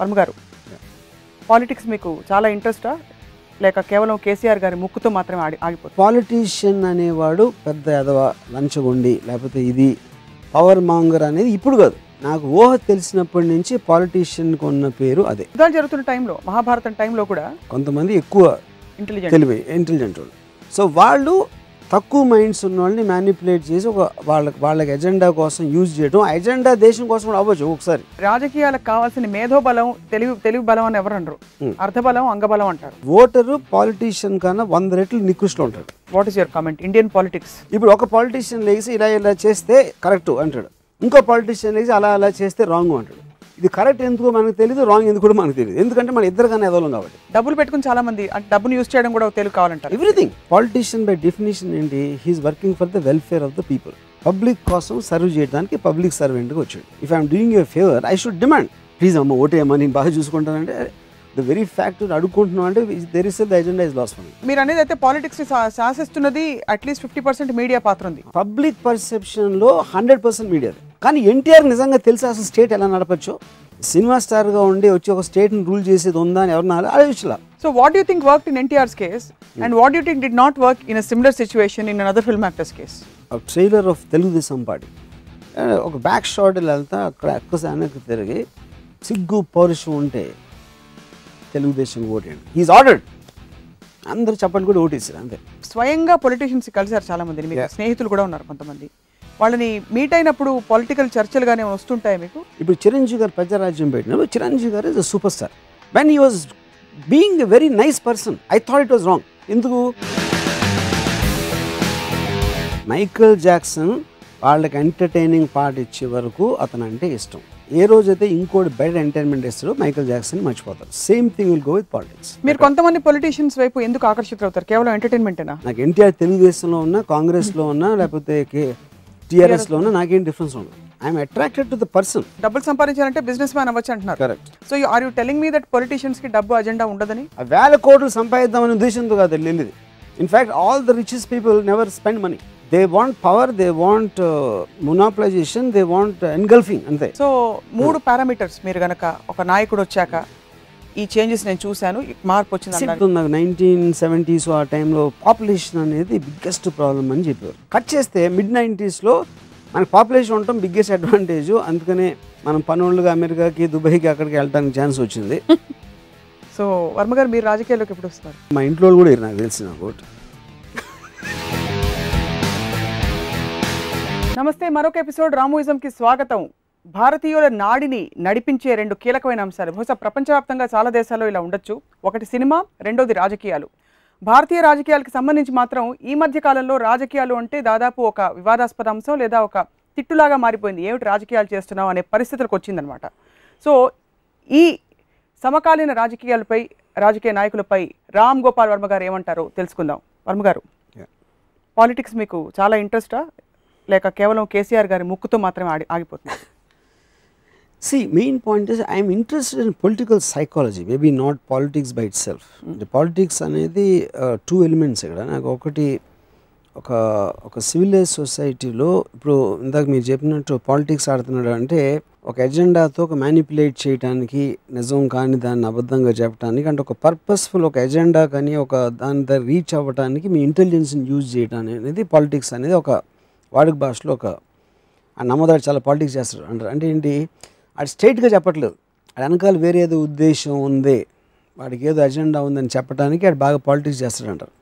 వర్మ గారు పాలిటిక్స్ మీకు చాలా ఇంట్రెస్టా లేక కేవలం కేసీఆర్ గారి ముక్కుతో మాత్రమే ఆడి ఆగిపోతుంది పాలిటీషియన్ అనేవాడు పెద్ద ఎదవ లంచగొండి లేకపోతే ఇది పవర్ మాంగర్ అనేది ఇప్పుడు కాదు నాకు ఊహ తెలిసినప్పటి నుంచి పాలిటీషియన్కి ఉన్న పేరు అదే జరుగుతున్న టైంలో మహాభారతం టైంలో కూడా కొంతమంది ఎక్కువ తెలివి ఇంటెలిజెంట్ వాళ్ళు సో వాళ్ళు తక్కువ మైండ్స్ ఉన్న వాళ్ళని మ్యానిపులేట్ చేసి ఒక వాళ్ళకి వాళ్ళకి ఎజెండా కోసం యూజ్ చేయడం ఎజెండా దేశం కోసం కూడా అవ్వచ్చు ఒకసారి రాజకీయాలకు కావాల్సిన మేధో బలం తెలివి తెలివి బలం అని ఎవరు అనరు hmm. అర్థబలం అంగబలం అంటారు ఓటరు పాలిటీషియన్ కన్నా వంద రెట్లు నికృష్లు ఉంటాడు what is your comment Indian politics ఇప్పుడు ఒక పాలిటీషియన్ లేచి ఇలా ఇలా చేస్తే కరెక్ట్ అంటాడు ఇంకో పాలిటీషియన్ లేసి అలా అలా చేస్తే రాంగ్ అంటాడు ఇది కరెక్ట్ ఎందుకు మనకు తెలియదు రాంగ్ ఎందుకు కూడా మనకు తెలియదు ఎందుకంటే మన ఇద్దరు కానీ ఎదవలం కాబట్టి డబ్బులు పెట్టుకుని చాలా మంది డబ్బును యూజ్ చేయడం కూడా తెలుగు కావాలంటారు ఎవ్రీథింగ్ పాలిటీషియన్ బై డెఫినేషన్ ఏంటి he's working for the welfare of the people public కోసం సర్వ్ చేయడానికి పబ్లిక్ సర్వెంట్గా వచ్చాడు if I'm doing you favour I should demand please అమ్మ అమ్మ నేను బాగా చూసుకుంటానంటే ద వెరీ ఫ్యాక్ట్ అడుక్కుంటున్నాం అంటే there is the agenda is loss మీరు అనేది అయితే పాలిటిక్స్ శాసిస్తున్నది అట్లీస్ట్ ఫిఫ్టీ పర్సెంట్ మీడియా పాత్ర ఉంది పబ్లిక్ పర్సెప్షన్ లో హండ్రెడ్ పర్సెంట్ మీడియా కానీ ఎన్టీఆర్ నిజంగా తెలిసి అసలు స్టేట్ ఎలా నడపచ్చు సినిమా స్టార్ గా ఉండి వచ్చి ఒక స్టేట్ ని రూల్ చేసేది ఉందా అని ఎవరిని ఆలోచించలా so what you think work in NTR case and what you think did not work in similar situation in other film actors case trailer of Telugu Desam party ఒక బ్యాక్ షాట్ వెళ్తా అక్కడ అక్కసానికి తిరిగి సిగ్గు పౌరుషం ఉంటే తెలుగుదేశం ఓటేయండి హీస్ ఆర్డర్డ్ అందరూ చెప్పండి కూడా ఓటేసారు అంతే స్వయంగా పొలిటీషియన్స్ కలిసారు చాలా మంది స్నేహితులు కూడా ఉన్నారు కొంతమంది వాళ్ళని మీట్ అయినప్పుడు పొలిటికల్ చర్చలు కానీ వస్తుంటాయి మీకు ఇప్పుడు చిరంజీవి గారు ప్రజారాజ్యం పెట్టినప్పుడు Chiranjeevi garu is super star when he was being a very nice person I thought it was wrong ఎందుకు మైకల్ జాక్సన్ వాళ్ళకి ఎంటర్టైనింగ్ పాట ఇచ్చే వరకు అతను అంటే ఇష్టం ఏ రోజు అయితే ఇంకోటి బెడ్ ఎంటర్టైన్మెంట్ ఇస్తారో మైకల్ జాక్సన్ మర్చిపోతారు same thing will go with politics మీరు కొంతమంది పొలిటీషియన్స్ వైపు ఎందుకు ఆకర్షితులవుతారు కేవలం ఎంటర్టైన్మెంటేనా నాకు ఎన్టీఆర్ తెలుగుదేశంలో ఉన్నా కాంగ్రెస్లో ఉన్నా లేకపోతే టీఆర్ఎస్లో ఉన్నా నాకేం డిఫరెన్స్ ఉండదు I'm attracted to the person డబ్బులు సంపాదించాలంటే బిజినెస్ మ్యాన్ అవ్వచ్చు అంటున్నారు correct so are you telling me that politicians కి డబ్బు అజెండా ఉండదని వేల కోట్లు సంపాదిద్దామనే ఉద్దేశంతో కాదు వెళ్ళేది in fact all the riches people never spend money they want power they want monopolization they want engulfing అంతే సో మూడు పారామీటర్స్ మీరు కనుక ఒక నాయకుడు వచ్చాక ఈ చేంజెస్ నేను చూశాను మార్పు వచ్చింది నాకు నైన్టీన్ సెవెంటీస్ ఆ టైంలో పాపులేషన్ అనేది బిగ్గెస్ట్ ప్రాబ్లం అని చెప్పారు కట్ చేస్తే మిడ్ నైంటీస్లో మనకి పాపులేషన్ ఉండటం బిగ్గెస్ట్ అడ్వాంటేజ్ అందుకనే మనం పనులుగా అమెరికాకి దుబాయ్కి అక్కడికి వెళ్ళడానికి ఛాన్స్ వచ్చింది సో వర్మ గారు మీరు రాజకీయాల్లోకి ఎప్పుడు వస్తారు మా ఇంట్లో కూడా నాకు తెలిసిన ఒకటి నమస్తే మరొక ఎపిసోడ్ రామోయిజం కి స్వాగతం భారతీయుల నాడిని నడిపించే రెండు కీలకమైన అంశాలు బహుశా ప్రపంచవ్యాప్తంగా చాలా దేశాల్లో ఇలా ఉండొచ్చు ఒకటి సినిమా రెండోది రాజకీయాలు భారతీయ రాజకీయాలకు సంబంధించి మాత్రం ఈ మధ్య కాలంలో రాజకీయాలు అంటే దాదాపు ఒక వివాదాస్పద అంశం లేదా ఒక తిట్టులాగా మారిపోయింది ఏమిటి రాజకీయాలు చేస్తున్నాం అనే పరిస్థితులకు వచ్చిందనమాట సో ఈ సమకాలీన రాజకీయాలపై రాజకీయ నాయకులపై రామ్ గోపాల్ వర్మ గారు ఏమంటారో తెలుసుకుందాం వర్మ గారు పాలిటిక్స్ మీకు చాలా ఇంట్రెస్టా లేక కేవలం కేసీఆర్ గారి ముక్కుతో మాత్రమే ఆడి ఆగిపోతుంది see main point is I'm interested in political psychology maybe not politics by itself politics అనేది టూ uh, ఎలిమెంట్స్ ఇక్కడ నాకు ఒకటి ఒక ఒక సివిలైజ్ సొసైటీలో ఇప్పుడు ఇందాక మీరు చెప్పినట్టు పాలిటిక్స్ ఆడుతున్నాడు అంటే ఒక ఎజెండాతో ఒక మ్యానిపులేట్ చేయడానికి నిజం కానీ దాన్ని అబద్ధంగా చెప్పడానికి అంటే ఒక పర్పస్ఫుల్ ఒక ఎజెండా కానీ ఒక దాని రీచ్ అవ్వడానికి మీ ఇంటెలిజెన్స్ని యూజ్ చేయడం అనేది పాలిటిక్స్ అనేది ఒక వాడుక భాషలో ఒక నమ్మదాడు చాలా పాలిటిక్స్ చేస్తారు అంటారు అంటే ఏంటి అది స్ట్రైట్గా చెప్పట్లేదు అది వెనకాల వేరే ఏదో ఉద్దేశం ఉంది వాడికి ఏదో అజెండా ఉందని చెప్పడానికి అది బాగా పాలిటిక్స్ అంటారు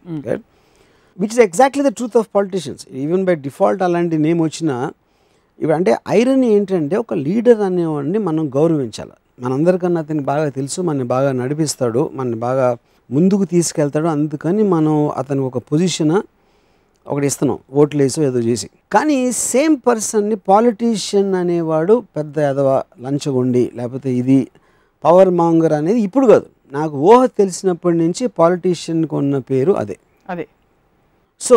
which is exactly the truth of politicians even by default అలాంటి నేమ్ వచ్చినా ఇప్పుడు అంటే ఐరన్ ఏంటంటే ఒక లీడర్ అనేవాడిని మనం గౌరవించాలి మనందరికన్నా అతన్ని బాగా తెలుసు మనని బాగా నడిపిస్తాడు మనని బాగా ముందుకు తీసుకెళ్తాడు అందుకని మనం అతనికి ఒక పొజిషన్ ఒకటి ఇస్తున్నాం ఓట్లు వేసి ఏదో చేసి కానీ సేమ్ పర్సన్ని పాలిటీషియన్ అనేవాడు పెద్ద ఎదవ ఉండి లేకపోతే ఇది పవర్ మాంగర్ అనేది ఇప్పుడు కాదు నాకు ఊహ తెలిసినప్పటి నుంచి పాలిటీషియన్కి ఉన్న పేరు అదే అదే so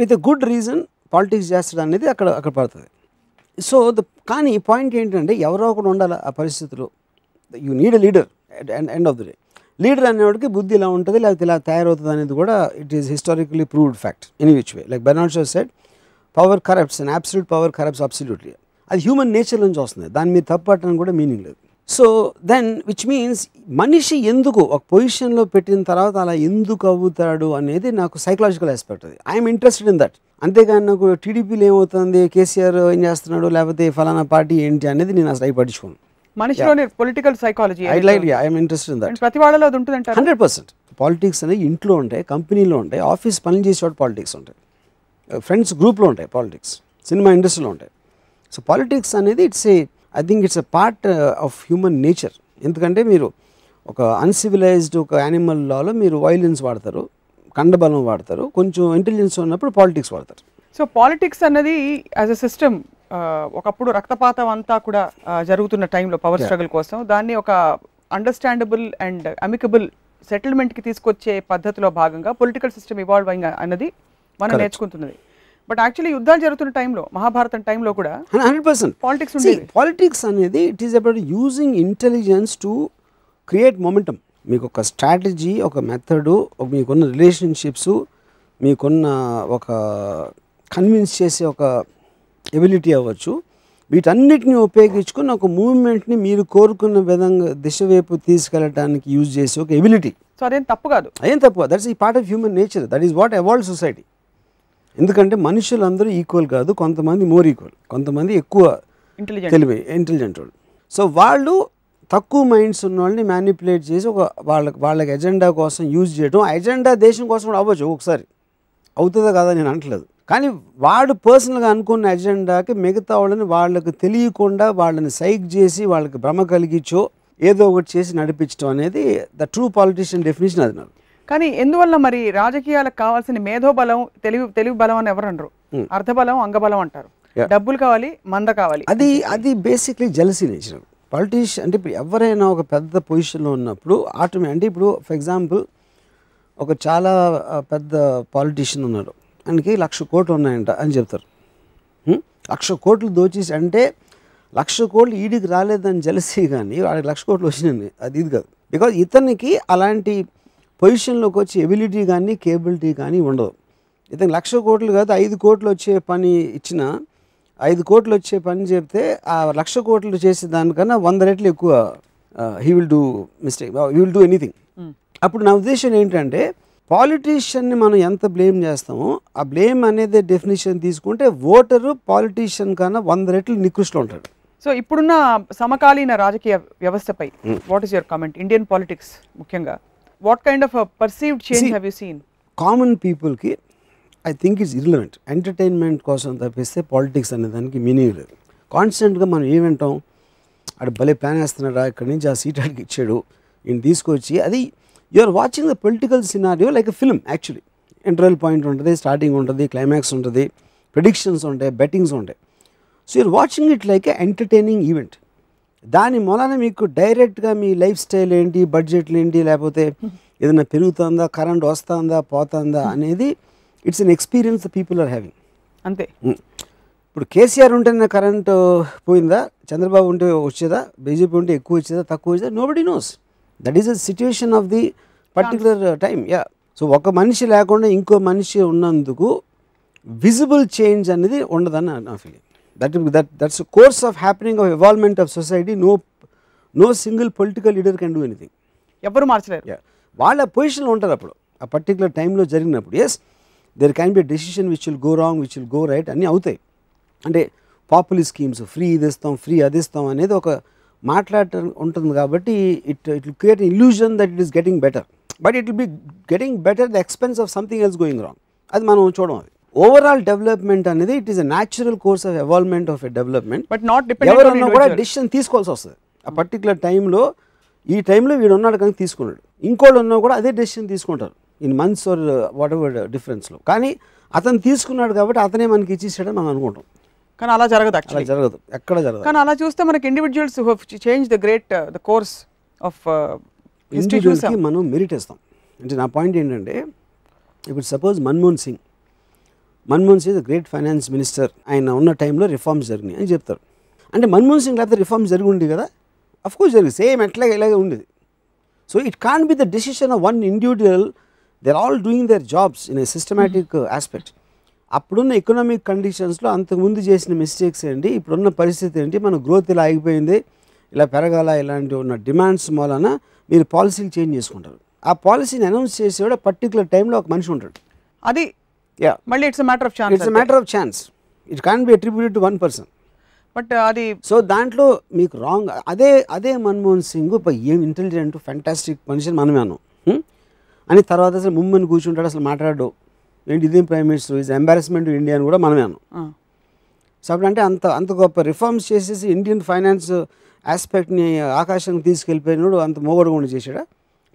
with good reason politics చేస్తాడు అనేది అక్కడ అక్కడ పడుతుంది సో ద కానీ పాయింట్ ఏంటంటే ఎవరో ఒకటి ఉండాలి ఆ పరిస్థితులు you need a leader end of the day leader అనేవాడికి బుద్ధి ఇలా ఉంటుంది లేకపోతే ఇలా తయారవుతుంది అనేది కూడా it is historically proved fact any which way like Bernard Shaw said power corrupts and absolute power corrupts absolutely అది హ్యూమన్ నేచర్ నుంచి వస్తుంది దాని మీద తప్పు పట్టడం కూడా మీనింగ్ లేదు సో దెన్ విచ్ మీన్స్ మనిషి ఎందుకు ఒక పొజిషన్లో పెట్టిన తర్వాత అలా ఎందుకు అవుతాడు అనేది నాకు సైకలాజికల్ ఆస్పెక్ట్ అది ఐఎమ్ ఇంట్రెస్టెడ్ ఇన్ దట్ అంతేగాని నాకు టీడీపీలో ఏమవుతుంది కేసీఆర్ ఏం చేస్తున్నాడు లేకపోతే ఫలానా పార్టీ ఏంటి అనేది నేను అసలు అవి మనిషిలోని political psychology I like I'm interested in that ప్రతి వాళ్ళలో అది ఉంటుంది అంటే హండ్రెడ్ పర్సెంట్ పాలిటిక్స్ అనేవి ఇంట్లో ఉంటాయి కంపెనీలో ఉంటాయి ఆఫీస్ పనులు చేసేవాడు పాలిటిక్స్ ఉంటాయి ఫ్రెండ్స్ uh, గ్రూప్లో ఉంటాయి పాలిటిక్స్ సినిమా ఇండస్ట్రీలో ఉంటాయి సో పాలిటిక్స్ అనేది it's a I think it's a part of human nature ఎందుకంటే మీరు ఒక అన్సివిలైజ్డ్ ఒక యానిమల్ లాలో మీరు వైలెన్స్ వాడతారు కండబలం వాడతారు కొంచెం ఇంటెలిజెన్స్ ఉన్నప్పుడు పాలిటిక్స్ వాడతారు సో పాలిటిక్స్ అన్నది యాజ్ అ సిస్టమ్ ఒకప్పుడు రక్తపాతం అంతా కూడా జరుగుతున్న టైంలో పవర్ స్ట్రగుల్ కోసం దాన్ని ఒక అండర్స్టాండబుల్ అండ్ అమికబుల్ సెటిల్మెంట్కి తీసుకొచ్చే పద్ధతిలో భాగంగా పొలిటికల్ సిస్టమ్ ఇవాల్వ్ అయింది అన్నది మనం నేర్చుకుంటున్నది బట్ యాక్చువల్లీ యుద్ధాలు జరుగుతున్న టైంలో మహాభారతం టైంలో కూడా హండ్రెడ్ పర్సెంట్ పాలిటిక్స్ పాలిటిక్స్ అనేది it is about using intelligence to create momentum మీకు ఒక స్ట్రాటజీ ఒక మెథడు మీకున్న రిలేషన్షిప్స్ మీకున్న ఒక కన్విన్స్ చేసే ఒక ఎబిలిటీ అవ్వచ్చు వీటన్నిటిని ఉపయోగించుకుని ఒక మూవ్మెంట్ని మీరు కోరుకున్న విధంగా దిశ వైపు తీసుకెళ్ళడానికి యూజ్ చేసే ఒక ఎబిలిటీ సో అదేం తప్పు కాదు అదేం తప్పు కాదు that's a part of human nature that is what evolved society ఎందుకంటే మనుషులందరూ ఈక్వల్ కాదు కొంతమంది మోర్ ఈక్వల్ కొంతమంది ఎక్కువ తెలివి ఇంటెలిజెంట్ వాళ్ళు సో వాళ్ళు తక్కువ మైండ్స్ ఉన్న వాళ్ళని మ్యానిపులేట్ చేసి ఒక వాళ్ళకి వాళ్ళకి ఎజెండా కోసం యూజ్ చేయడం ఎజెండా దేశం కోసం కూడా అవ్వచ్చు ఒకసారి అవుతుందో కదా నేను అంటలేదు కానీ వాడు పర్సనల్గా అనుకున్న ఎజెండాకి మిగతా వాళ్ళని వాళ్ళకు తెలియకుండా వాళ్ళని సైక్ చేసి వాళ్ళకి భ్రమ కలిగించో ఏదో ఒకటి చేసి నడిపించడం అనేది ద ట్రూ పాలిటీషియన్ డెఫినేషన్ అది నాకు కానీ ఎందువల్ల మరి రాజకీయాలకు కావాల్సిన మేధోబలం తెలివి తెలివి బలం అని ఎవరు అనరు అర్థబలం అంగబలం అంటారు డబ్బులు కావాలి మంద కావాలి అది అది బేసిక్లీ జలసీ నేచర్ పాలిటీషియన్ అంటే ఇప్పుడు ఎవరైనా ఒక పెద్ద పొజిషన్లో ఉన్నప్పుడు ఆటోమే అంటే ఇప్పుడు ఫర్ ఎగ్జాంపుల్ ఒక చాలా పెద్ద పాలిటీషియన్ ఉన్నారు ఆయనకి లక్ష కోట్లు ఉన్నాయంట అని చెప్తారు లక్ష కోట్లు దోచేసి అంటే లక్ష కోట్లు ఈడికి రాలేదని జలసి కానీ వాడికి లక్ష కోట్లు వచ్చినాయి అది ఇది కాదు బికాజ్ ఇతనికి అలాంటి పొజిషన్లోకి వచ్చే ఎబిలిటీ కానీ కేబిలిటీ కానీ ఉండదు ఇతను లక్ష కోట్లు కాదు ఐదు కోట్లు వచ్చే పని ఇచ్చిన ఐదు కోట్లు వచ్చే పని చెప్తే ఆ లక్ష కోట్లు చేసే దానికన్నా వంద రెట్లు ఎక్కువ he will do mistake he will do anything అప్పుడు నా ఉద్దేశం ఏంటంటే పాలిటీషియన్ని మనం ఎంత బ్లేమ్ చేస్తామో ఆ బ్లేమ్ అనేది డెఫినేషన్ తీసుకుంటే ఓటరు పాలిటీషియన్ కన్నా వంద రెట్లు నికృష్లో ఉంటాడు సో ఇప్పుడున్న సమకాలీన రాజకీయ వ్యవస్థపై what is your comment Indian politics ముఖ్యంగా what kind of perceived change have you seen common పీపుల్కి I think is irrelevant entertainment కోసం తప్పిస్తే పాలిటిక్స్ అనే దానికి మీనింగ్ లేదు కాన్స్టెంట్గా మనం ఏమంటాం అక్కడ భలే ప్లాన్ వేస్తున్నాడా ఇక్కడి నుంచి ఆ సీట్ ఆడికి ఇచ్చాడు ఈయన తీసుకొచ్చి అది you are watching the political scenario like film actually interval point ఉంటుంది స్టార్టింగ్ ఉంటుంది క్లైమాక్స్ ఉంటుంది ప్రిడిక్షన్స్ ఉంటాయి బెట్టింగ్స్ ఉంటాయి so you're watching it like a entertaining event దాని మూలాన మీకు డైరెక్ట్గా మీ లైఫ్ స్టైల్ ఏంటి బడ్జెట్లు ఏంటి లేకపోతే ఏదైనా పెరుగుతుందా కరెంట్ వస్తుందా పోతుందా అనేది it's an experience the people are having అంతే hmm. ఇప్పుడు కేసీఆర్ ఉంటేనే కరెంటు పోయిందా చంద్రబాబు ఉంటే వచ్చేదా బీజేపీ ఉంటే ఎక్కువ వచ్చేదా తక్కువ వచ్చేదా nobody knows that is the situation of the particular time yeah so ఒక మనిషి లేకుండా ఇంకో మనిషి ఉన్నందుకు విజిబుల్ చేంజ్ అనేది ఉండదని నా feeling that that that's course of happening of evolvement of society no no single political leader can do anything ఎవరు మార్చలేరు వాళ్ళ పొజిషన్లో ఉంటారు అప్పుడు ఆ పర్టికులర్ టైంలో జరిగినప్పుడు yes there can be decision which will go wrong which will go right అన్నీ అవుతాయి అంటే పాపులర్ స్కీమ్స్ ఫ్రీ ఇది ఇస్తాం ఫ్రీ అది ఇస్తాం అనేది ఒక మాట్లాడటం ఉంటుంది కాబట్టి it it create illusion that it is getting better but it will be getting better the expense of something else going wrong అది మనం చూడడం అది ఓవరాల్ డెవలప్మెంట్ అనేది it is a natural course of evolvement of a development but not ఎవరన్నా కూడా decision తీసుకోవాల్సి వస్తుంది ఆ పర్టికులర్ టైంలో ఈ టైంలో వీడు ఉన్నాడు కానీ తీసుకున్నాడు ఇంకోళ్ళు ఉన్నా కూడా అదే డెసిషన్ తీసుకుంటారు in months or whatever డిఫరెన్స్లో కానీ అతను తీసుకున్నాడు కాబట్టి అతనే మనకి ఇచ్చేసాడని మనం అనుకుంటాం కానీ అలా జరగదు అలా జరగదు ఎక్కడ జరగదు కానీ అలా చూస్తే మనకి individuals change the great the course of ఇండివిజువల్కి మనం మెరిట్ ఇస్తాం అంటే నా పాయింట్ ఏంటంటే ఇప్పుడు suppose Manmohan Singh Manmohan Singh great finance minister ఆయన ఉన్న టైంలో రిఫార్మ్స్ జరిగినాయి అని చెప్తారు అంటే మన్మోహన్ సింగ్ లేకపోతే రిఫార్మ్స్ జరిగి ఉంది కదా అఫ్కోర్స్ జరిగింది సేమ్ ఎట్లాగే ఇలాగే ఉండేది so it can be the decision of one individual they are all doing their jobs in a systematic aspect అప్పుడున్న ఎకనామిక్ కండిషన్స్లో అంతకుముందు చేసిన మిస్టేక్స్ ఏంటి ఇప్పుడున్న పరిస్థితి ఏంటి మన గ్రోత్ ఇలా ఆగిపోయింది ఇలా పెరగాల ఇలాంటి ఉన్న డిమాండ్స్ మూలన మీరు పాలసీలు చేంజ్ చేసుకుంటారు ఆ పాలసీని అనౌన్స్ చేసే కూడా పర్టికులర్ టైంలో ఒక మనిషి ఉంటాడు అది మళ్ళీ it's matter of chance it's matter of chance it can be attributed to one person but అది సో దాంట్లో మీకు రాంగ్ అదే అదే మన్మోహన్ సింగ్ ఏం ఇంటెలిజెంట్ ఫ్యాంటాస్టిక్ మనిషిని మనమే అన్నాం hmm? అని తర్వాత అసలు ముమ్మని కూర్చుంటాడు అసలు మాట్లాడు ఏంటి ఇదేం prime minister is embarrassment India అని కూడా మనమే అన్నాం సో అప్పుడంటే అంత అంత గొప్ప రిఫార్మ్స్ చేసేసి ఇండియన్ ఫైనాన్స్ ఆస్పెక్ట్ని ఆకాశానికి తీసుకెళ్ళిపోయినాడు అంత మోగోడు కూడా చేశాడా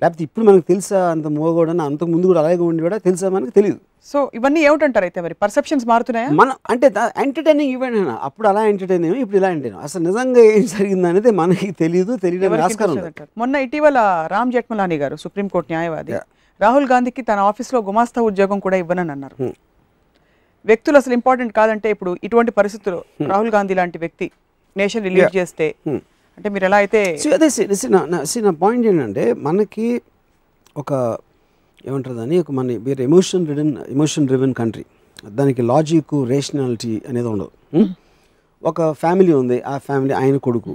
లేకపోతే ఇప్పుడు మనకు తెలుసా అంత మోగోడు అని అంతకు ముందు కూడా అలాగే కూడా తెలుసా మనకు తెలియదు సో ఇవన్నీ ఏమిటంటారు అయితే మరి పర్సెప్షన్స్ మారుతున్నాయా మనం అంటే ఎంటర్టైనింగ్ ఈవెంట్ అయినా అప్పుడు అలా ఎంటర్టైన్ ఇప్పుడు ఇలా ఎంటర్టైన్ అసలు నిజంగా ఏం జరిగింది అనేది మనకి తెలియదు తెలియడం ఆస్కారం మొన్న ఇటీవల రామ్ జెట్మలాని గారు సుప్రీంకోర్టు న్యాయవాది రాహుల్ గాంధీకి తన ఆఫీస్లో గుమాస్తా ఉద్యోగం కూడా ఇవ్వనని అన్నారు hmm. వ్యక్తులు అసలు ఇంపార్టెంట్ కాదంటే ఇప్పుడు ఇటువంటి పరిస్థితులు hmm. రాహుల్ గాంధీ లాంటి వ్యక్తి నేషన్ రిలీజ్ చేస్తే hmm. అంటే మీరు ఎలా అయితే అదే నా పాయింట్ ఏంటంటే మనకి ఒక ఏమంటారు దాన్ని ఒక మన మీరు emotion ridden emotion driven country దానికి లాజిక్ రేషనాలిటీ అనేది ఉండదు hmm? ఒక ఫ్యామిలీ ఉంది ఆ ఫ్యామిలీ ఆయన కొడుకు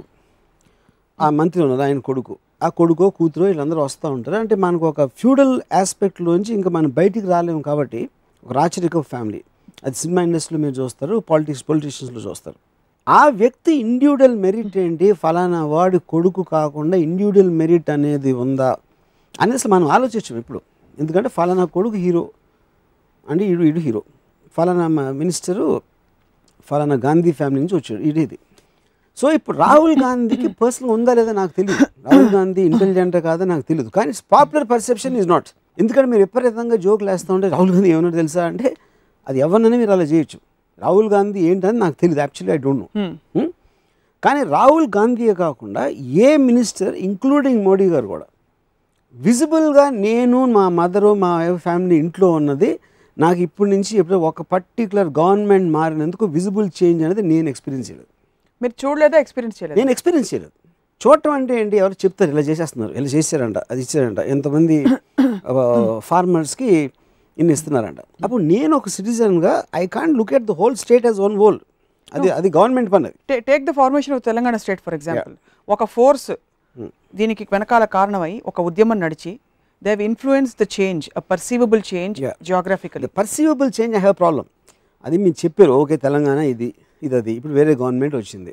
ఆ మంత్రి ఉన్నారు ఆయన కొడుకు ఆ కొడుకో కూతురు వీళ్ళందరూ వస్తూ ఉంటారు అంటే మనకు ఒక ఫ్యూడల్ ఆస్పెక్ట్లోంచి ఇంకా మనం బయటికి రాలేము కాబట్టి ఒక రాచరిక ఫ్యామిలీ అది సినిమా ఇండస్ట్రీలో మీరు చూస్తారు పాలిటిక్స్ పొలిటీషియన్స్లో చూస్తారు ఆ వ్యక్తి ఇండివిజువల్ మెరిట్ ఏంటి ఫలానా వాడి కొడుకు కాకుండా ఇండివిజువల్ మెరిట్ అనేది ఉందా అనేసి మనం ఆలోచించాం ఇప్పుడు ఎందుకంటే ఫలానా కొడుకు హీరో అంటే ఇడు ఇడు హీరో ఫలానా మినిస్టరు ఫలానా గాంధీ ఫ్యామిలీ నుంచి వచ్చాడు ఇడేది ఇది సో ఇప్పుడు రాహుల్ గాంధీకి పర్సనల్ ఉందా లేదా నాకు తెలియదు రాహుల్ గాంధీ ఇంటెలిజెంట్ కాదా నాకు తెలియదు కానీ పాపులర్ పర్సెప్షన్ ఈజ్ నాట్ ఎందుకంటే మీరు విపరీతంగా జోకులు వేస్తూ ఉంటే రాహుల్ గాంధీ ఏమన్నా తెలుసా అంటే అది ఎవరినైనా మీరు అలా చేయొచ్చు రాహుల్ గాంధీ ఏంటని నాకు తెలియదు యాక్చువల్లీ ఐ డోంట్ నో కానీ రాహుల్ గాంధీయే కాకుండా ఏ మినిస్టర్ ఇంక్లూడింగ్ మోడీ గారు కూడా విజిబుల్గా నేను మా మదరు మా ఫ్యామిలీ ఇంట్లో ఉన్నది నాకు ఇప్పటి నుంచి ఎప్పుడో ఒక పర్టికులర్ గవర్నమెంట్ మారినందుకు విజిబుల్ చేంజ్ అనేది నేను ఎక్స్పీరియన్స్ చేయలేదు మీరు చూడలేదు ఎక్స్పీరియన్స్ చేయలేదు నేను ఎక్స్పీరియన్స్ చేయలేదు చూడటం అంటే ఏంటి ఎవరు చెప్తారు ఇలా చేసేస్తున్నారు ఇలా చేశారంట అది ఇచ్చారంట ఎంతమంది ఫార్మర్స్కి ఇన్ని ఇస్తున్నారంట అప్పుడు నేను ఒక సిటిజన్గా I can't look at the whole state as one whole అది అది గవర్నమెంట్ పని take the formation of Telangana state for example ఒక ఫోర్స్ hmm. దీనికి వెనకాల కారణమై ఒక ఉద్యమం నడిచి they have influence the change a perceivable change geographical perceivable change I have problem అది మీరు చెప్పారు ఓకే తెలంగాణ ఇది ఇది అది ఇప్పుడు వేరే గవర్నమెంట్ వచ్చింది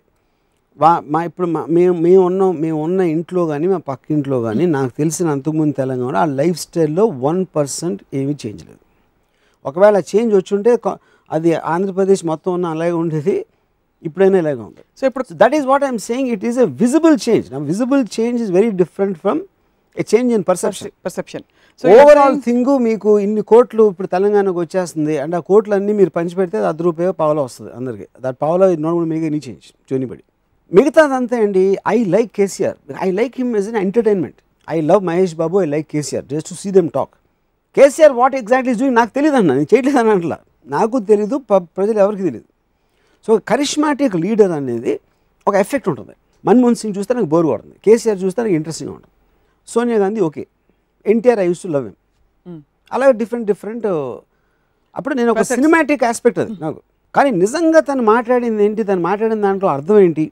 వా మా ఇప్పుడు మా మేము మేము ఉన్న మేము ఉన్న ఇంట్లో కానీ మా పక్కింట్లో కానీ నాకు తెలిసిన అంతకుముందు తెలంగాణ ఆ లైఫ్ స్టైల్లో వన్ పర్సెంట్ ఏమీ చేంజ్ లేదు ఒకవేళ చేంజ్ వచ్చుంటే అది ఆంధ్రప్రదేశ్ మొత్తం ఉన్న అలాగే ఉండేది ఇప్పుడైనా ఇలాగే ఉంది సో ఇప్పుడు that is what I'm saying it is a visible change నా visible change is very different from a change in perception perception so overall thing మీకు ఇన్ని కోట్లు ఇప్పుడు తెలంగాణకు వచ్చేస్తుంది అండ్ ఆ కోట్లు అన్నీ మీరు పంచిపెడితే అది రూపాయ పావులో వస్తుంది అందరికీ దట్ పావులో నార్మల్ మీకు ఎనీ చేంజ్ చూనిబడి మిగతాదంతా అండి I like KCR I like him as in entertainment I love Mahesh Babu I like KCR just to see them talk KCR what exactly doing నాకు తెలియదు అన్న నేను చేయట్లేదు అని అట్లా నాకు తెలీదు ప్రజలు ఎవరికి తెలియదు సో కరిష్మాటిక్ లీడర్ అనేది ఒక ఎఫెక్ట్ ఉంటుంది మన్మోహన్ సింగ్ చూస్తే నాకు బోర్ కొడుతుంది కేసీఆర్ చూస్తే నాకు ఇంట్రెస్టింగ్ ఉంటుంది Sonia Gandhi okay NTR I used to love him అలాగే డిఫరెంట్ డిఫరెంట్ అప్పుడు నేను ఒక సినిమాటిక్ ఆస్పెక్ట్ అది నాకు కానీ నిజంగా తను మాట్లాడింది ఏంటి తను మాట్లాడిన దాంట్లో అర్థం ఏంటి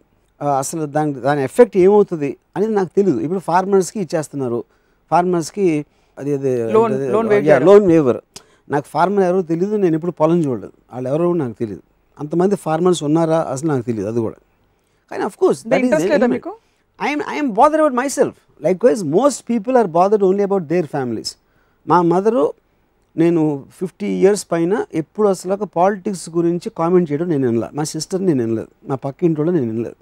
అసలు దాని దాని ఎఫెక్ట్ ఏమవుతుంది అనేది నాకు తెలియదు ఇప్పుడు ఫార్మర్స్కి ఇచ్చేస్తున్నారు ఫార్మర్స్కి అది లోన్ వేవర్ నాకు ఫార్మర్ ఎవరో తెలియదు నేను ఇప్పుడు పొలం చూడలేదు వాళ్ళు ఎవరో నాకు తెలియదు అంతమంది ఫార్మర్స్ ఉన్నారా అసలు నాకు తెలియదు అది కూడా కానీ of course I'm I'm bother about myself likewise most people are bothered only about their families మా మదరు నేను ఫిఫ్టీ ఇయర్స్ పైన ఎప్పుడు అసలు ఒక పాలిటిక్స్ గురించి కామెంట్ చేయడం నేను వినలేదు మా సిస్టర్ నేను వినలేదు మా పక్కింటి వాళ్ళు నేను వినలేదు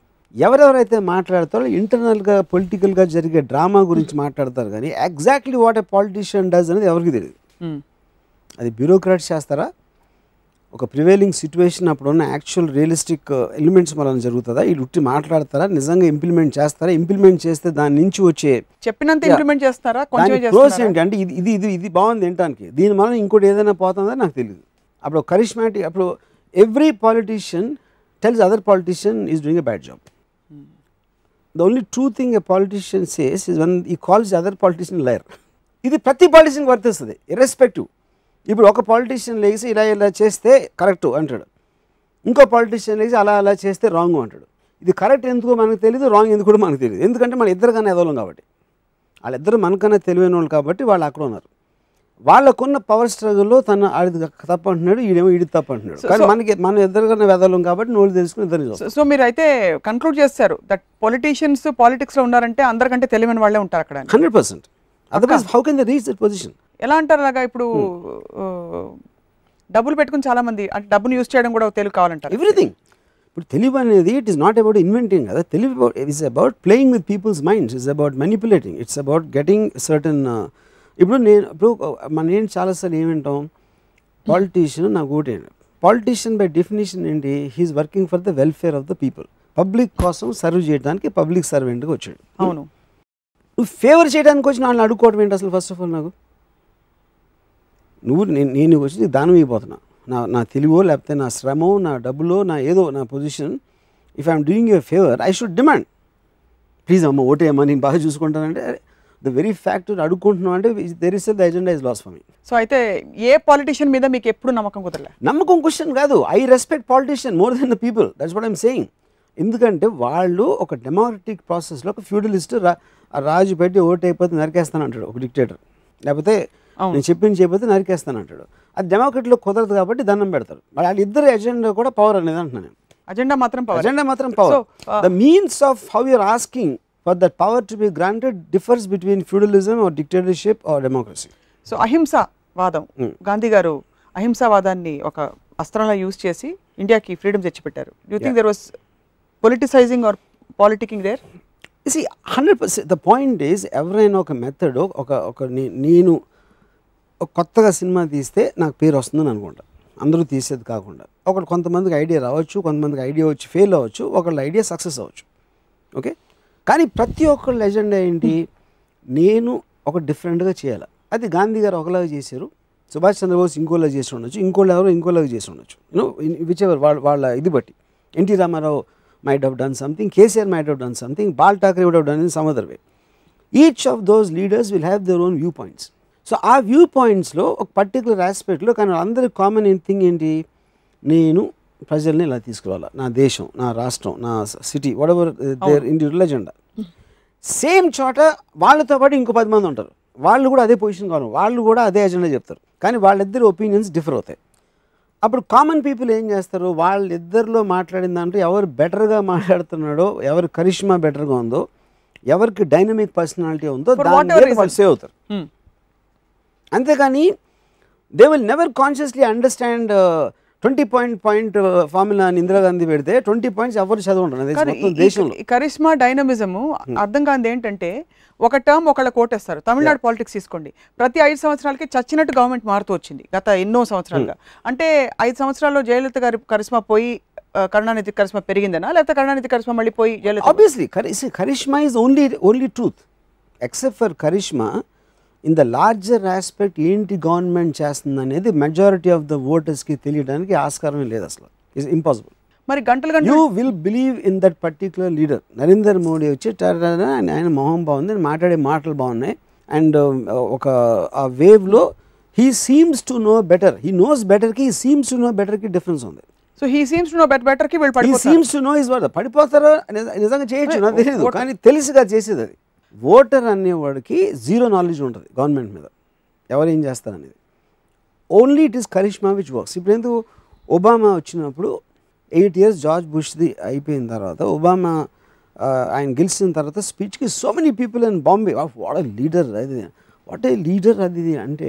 ఎవరెవరైతే మాట్లాడతారో ఇంటర్నల్గా పొలిటికల్గా జరిగే డ్రామా గురించి మాట్లాడతారు కానీ exactly what a politician does అనేది ఎవరికి తెలియదు అది బ్యూరోక్రాట్స్ చేస్తారా ఒక ప్రివైలింగ్ సిచ్యువేషన్ ఉన్న యాక్చువల్ రియలిస్టిక్ ఎలిమెంట్స్ మనం జరుగుతుందా ఈ ఉట్టి మాట్లాడతారా నిజంగా ఇంప్లిమెంట్ చేస్తారా ఇంప్లిమెంట్ చేస్తే దాని నుంచి వచ్చే చెప్పినంత ఇంప్లిమెంట్ చేస్తారా క్లోజ్ ఏంటి అంటే ఇది ఇది ఇది ఇది బాగుంది ఏంటానికి దీని వలన ఇంకోటి ఏదైనా పోతుందా నాకు తెలియదు అప్పుడు కరిష్మాటిక్ అప్పుడు every politician tells other politician is doing a bad job the only true thing a politician says is one he calls other politician liar ఇది ప్రతి పాలిటీషియన్ వర్తిస్తుంది ఇర్రెస్పెక్టివ్ ఇప్పుడు ఒక పాలిటీషియన్ లేచి ఇలా ఇలా చేస్తే కరెక్ట్ అంటాడు ఇంకో పాలిటీషియన్ లేచి అలా అలా చేస్తే రాంగ్ అంటాడు ఇది కరెక్ట్ ఎందుకో మనకు తెలియదు రాంగ్ ఎందుకు కూడా మనకు తెలియదు ఎందుకంటే మన ఇద్దరు కానీ ఎదవలం కాబట్టి వాళ్ళిద్దరు మనకన్నా తెలివైన వాళ్ళు కాబట్టి వాళ్ళు అక్కడ ఉన్నారు వాళ్ళకున్న పవర్ స్ట్రగుల్లో తన ఆడిది తప్పు అంటున్నాడు ఈడేమో ఈడి తప్పు అంటున్నాడు కానీ మనకి మనం ఇద్దరుగానే వెదలం కాబట్టి నోళ్ళు తెలుసుకుని ఇద్దరు సో మీరు అయితే కన్క్లూడ్ చేస్తారు దట్ పొలిటీషియన్స్ పాలిటిక్స్లో ఉన్నారంటే అందరికంటే తెలివైన వాళ్ళే ఉంటారు అక్కడ hundred percent otherwise how can they reach that position ఎలా అంటారు అలాగా ఇప్పుడు hmm. డబ్బులు పెట్టుకుని చాలా మంది అంటే డబ్బును యూస్ చేయడం కూడా తెలివి కావాలంటారు ఎవ్రీథింగ్ ఇప్పుడు తెలివి అనేది it is not about inventing కదా తెలివి it's about playing with people's minds it's about manipulating it's about getting certain ఇప్పుడు నేను ఇప్పుడు మన ఏంటి చాలాసార్లు ఏమింటాం పాలిటీషియన్ నాకు ఓటేయండి పాలిటీషియన్ బై డెఫినేషన్ ఏంటి he is working for the welfare of the people public కోసం సర్వ్ చేయడానికి పబ్లిక్ సర్వెంట్గా వచ్చాడు అవును నువ్వు ఫేవర్ చేయడానికి వచ్చి వాళ్ళని అడుక్కోవడం ఏంటి అసలు ఫస్ట్ ఆఫ్ ఆల్ నాకు నువ్వు నేను నేను వచ్చి దానం అయిపోతున్నా నా నా తెలివో లేకపోతే నా శ్రమో నా డబ్బులో నా ఏదో నా position if I'm doing your favour I should demand please అమ్మ ఓటే అమ్మ నేను బాగా చూసుకుంటానంటే ద వెరీ ఫ్యాక్ట్ అడుక్కుంటున్నాం అంటే there is the agenda is loss for me so అయితే ఏ పాలిటిషియన్ మీద మీకు ఎప్పుడు నమ్మకం కుదరలే నమ్మకం క్వశ్చన్ కాదు I respect politician more than the people that's what I'm saying ఎందుకంటే వాళ్ళు ఒక డెమోక్రటిక్ ప్రాసెస్లో ఒక ఫ్యూడలిస్ట్ రాజు పెట్టి ఓటు అయిపోతే నరికేస్తాను అంటాడు ఒక డిక్టేటర్ లేకపోతే నేను చెప్పింది చేయకపోతే నరికేస్తాను అంటాడు అది డెమోక్రటీలో కుదరదు కాబట్టి దండం పెడతారు వాళ్ళ ఇద్దరు ఎజెండా కూడా పవర్ అనేది అంటున్నాను ఎజెండా మాత్రం పవర్ మాత్రం power the means of how you're asking for that power to be granted differs between feudalism or dictatorship or democracy. So అహింస వాదం గాంధీ గారు అహింసావాదాన్ని ఒక అస్త్రంలా యూజ్ చేసి ఇండియాకి ఫ్రీడమ్ తెచ్చిపెట్టారు you think there was politicizing or politicking there see hundred percent the point is ఎవరైనా ఒక method ఒక ఒక నేను కొత్తగా సినిమా తీస్తే నాకు పేరు వస్తుందని అనుకుంటా అందరూ తీసేది కాకుండా ఒకటి కొంతమందికి ఐడియా రావచ్చు కొంతమందికి ఐడియా వచ్చి ఫెయిల్ అవ్వచ్చు ఒకళ్ళ ఐడియా సక్సెస్ అవ్వచ్చు ఓకే కానీ ప్రతి ఒక్కరు లెజెండ్ ఏంటి నేను ఒక డిఫరెంట్గా చేయాలి అది గాంధీ గారు ఒకలాగా చేశారు సుభాష్ చంద్రబోస్ ఇంకోలా చేసి ఉండొచ్చు ఇంకోళ్ళు ఎవరో ఇంకోలాగా చేసి ఉండొచ్చు విచ్ ఎవర్ వాళ్ళ వాళ్ళ ఇది బట్టి NT Rama Rao might have done something KCR might have done something Bal Thackeray would have done in some other way each of those leaders will have their own viewpoints సో ఆ వ్యూ పాయింట్స్లో ఒక పర్టికులర్ ఆస్పెక్ట్లో కానీ అందరి కామన్ థింగ్ ఏంటి నేను ప్రజల్ని ఇలా తీసుకురావాలి నా దేశం నా రాష్ట్రం నా city whatever their individual agenda same చోట వాళ్ళతో పాటు ఇంకో పది మంది ఉంటారు వాళ్ళు కూడా అదే పొజిషన్ కావాలి వాళ్ళు కూడా అదే ఎజెండా చెప్తారు కానీ వాళ్ళిద్దరు ఒపీనియన్స్ డిఫర్ అవుతాయి అప్పుడు కామన్ పీపుల్ ఏం చేస్తారు వాళ్ళిద్దరిలో మాట్లాడిన దాంట్లో ఎవరు బెటర్గా మాట్లాడుతున్నాడో ఎవరు కరిష్మా బెటర్గా ఉందో ఎవరికి డైనమిక్ పర్సనాలిటీ ఉందో దాని సేవ్ అవుతారు అంతేకాని they will never consciously understand twenty point point formula Indira Gandhi పెడితే ట్వంటీ పాయింట్స్ ఎవరు చదవండి కరిష్మా డైనమిజము hmm. అర్థం కాదు ఏంటంటే ఒక టర్మ్ ఒకళ్ళ కోటేస్తారు తమిళనాడు పాలిటిక్స్ తీసుకోండి ప్రతి ఐదు సంవత్సరాలకి చచ్చినట్టు గవర్నమెంట్ మారుతూ వచ్చింది గత ఎన్నో సంవత్సరాలుగా hmm. అంటే ఐదు సంవత్సరాల్లో జయలలిత గారి కరిష్మా పోయి కరుణానిధి కరిష్మా పెరిగిందనా లేకపోతే కరుణానిధి కరిష్మా మళ్ళీ పోయి Jayalalithaa obviously charisma is only only truth except for charisma in the larger aspect ఏంటి గవర్నమెంట్ చేస్తుంది అనేది మెజారిటీ ఆఫ్ ద ఓటర్స్కి తెలియడానికి ఆస్కారం లేదు అసలు ఇట్స్ ఇంపాసిబుల్ మరి గంటలు గంటలు you will believe in that particular leader Narendra Modi వచ్చి ఆయన మొహం బాగుంది మాట్లాడే మాటలు బాగున్నాయి అండ్ uh, ఒక ఆ వేవ్లో he seems to know better he knows బెటర్కి హీ సీమ్స్ టు నో బెటర్కి డిఫరెన్స్ ఉంది so he seems to know better బెటర్కి వీళ్ళు పడిపోతారు seems to know is what పడిపోతారో నిజంగా చేయొచ్చు నాకు తెలియదు కానీ తెలిసిగా చేసేది అది ఓటర్ అనేవాడికి జీరో నాలెడ్జ్ ఉంటుంది గవర్నమెంట్ మీద ఎవరు ఏం చేస్తారనేది only it is charisma which works ఇప్పుడు ఎందుకు ఒబామా వచ్చినప్పుడు ఎయిట్ ఇయర్స్ జార్జ్ బుష్ది అయిపోయిన తర్వాత ఒబామా ఆయన గెలిచిన తర్వాత స్పీచ్కి so many people in Bombay what a leader అది వాట్ ఏ లీడర్ అది అంటే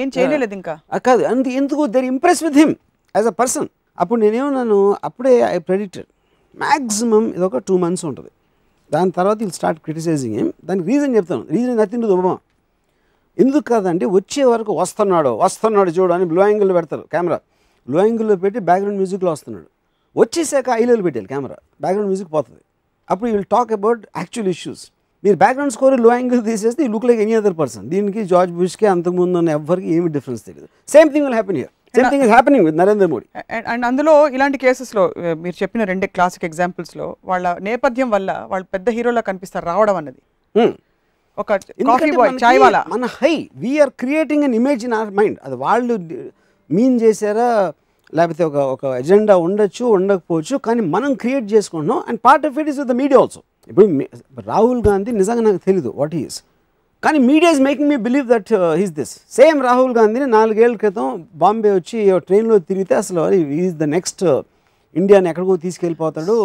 ఏం చేయలేదు ఇంకా కాదు అంత ఎందుకు there impress with him as a person అప్పుడు నేనేమన్నాను అప్పుడే ఐ ప్రెడిక్టెడ్ మ్యాక్సిమమ్ ఇదొక టూ మంత్స్ ఉంటుంది దాని తర్వాత వీళ్ళు స్టార్ట్ క్రిటిసైజింగ్ ఏం దానికి రీజన్ చెప్తాను రీజన్ నథింగ్ టు ఉపమా ఎందుకు కాదంటే వచ్చే వరకు వస్తున్నాడు వస్తున్నాడు చూడు అని బ్లూ యాంగిల్లో పెడతారు కెమెరా బ్లూ యాంగిల్లో పెట్టి బ్యాక్గ్రౌండ్ మ్యూజిక్లో వస్తున్నాడు వచ్చేసాక ఐలోలు పెట్టాలి కెమెరా బ్యాక్గ్రౌండ్ మ్యూజిక్ పోతుంది అప్పుడు will talk about actual issues మీరు బ్యాక్గ్రౌండ్ స్కోర్ లో యాంగిల్ తీసేస్తే ఈ look like any other person దీనికి జార్జ్ బుష్కి అంతకుముందు ఉన్న ఎవ్వరికి ఏమి డిఫరెన్స్ తెలియదు same thing will happen year same thing Narendra Modi and అందులో ఇలాంటి కేసెస్లో uh, మీరు చెప్పిన రెండే క్లాసిక్ ఎగ్జాంపుల్స్లో వాళ్ళ నేపథ్యం వల్ల వాళ్ళు పెద్ద హీరోలా కనిపిస్తారు రావడం అన్నది hmm. ఒక కాఫీ బాయ్ చాయ్ వాలా మన హై we are creating an image in our mind అది వాళ్ళు మీన్ చేశారా లేకపోతే ఒక ఒక ఎజెండా ఉండొచ్చు ఉండకపోవచ్చు కానీ మనం క్రియేట్ చేసుకుంటున్నాం and part of it is the media also ఇప్పుడు రాహుల్ గాంధీ నిజంగా నాకు తెలీదు వాట్ ఈస్ కానీ media is making me believe that he's this same Rahul గాంధీని నాలుగేళ్ల క్రితం బాంబే వచ్చి ట్రైన్లో తిరిగితే అసలు ఈజ్ ద నెక్స్ట్ ఇండియాని ఎక్కడికో తీసుకెళ్ళిపోతాడు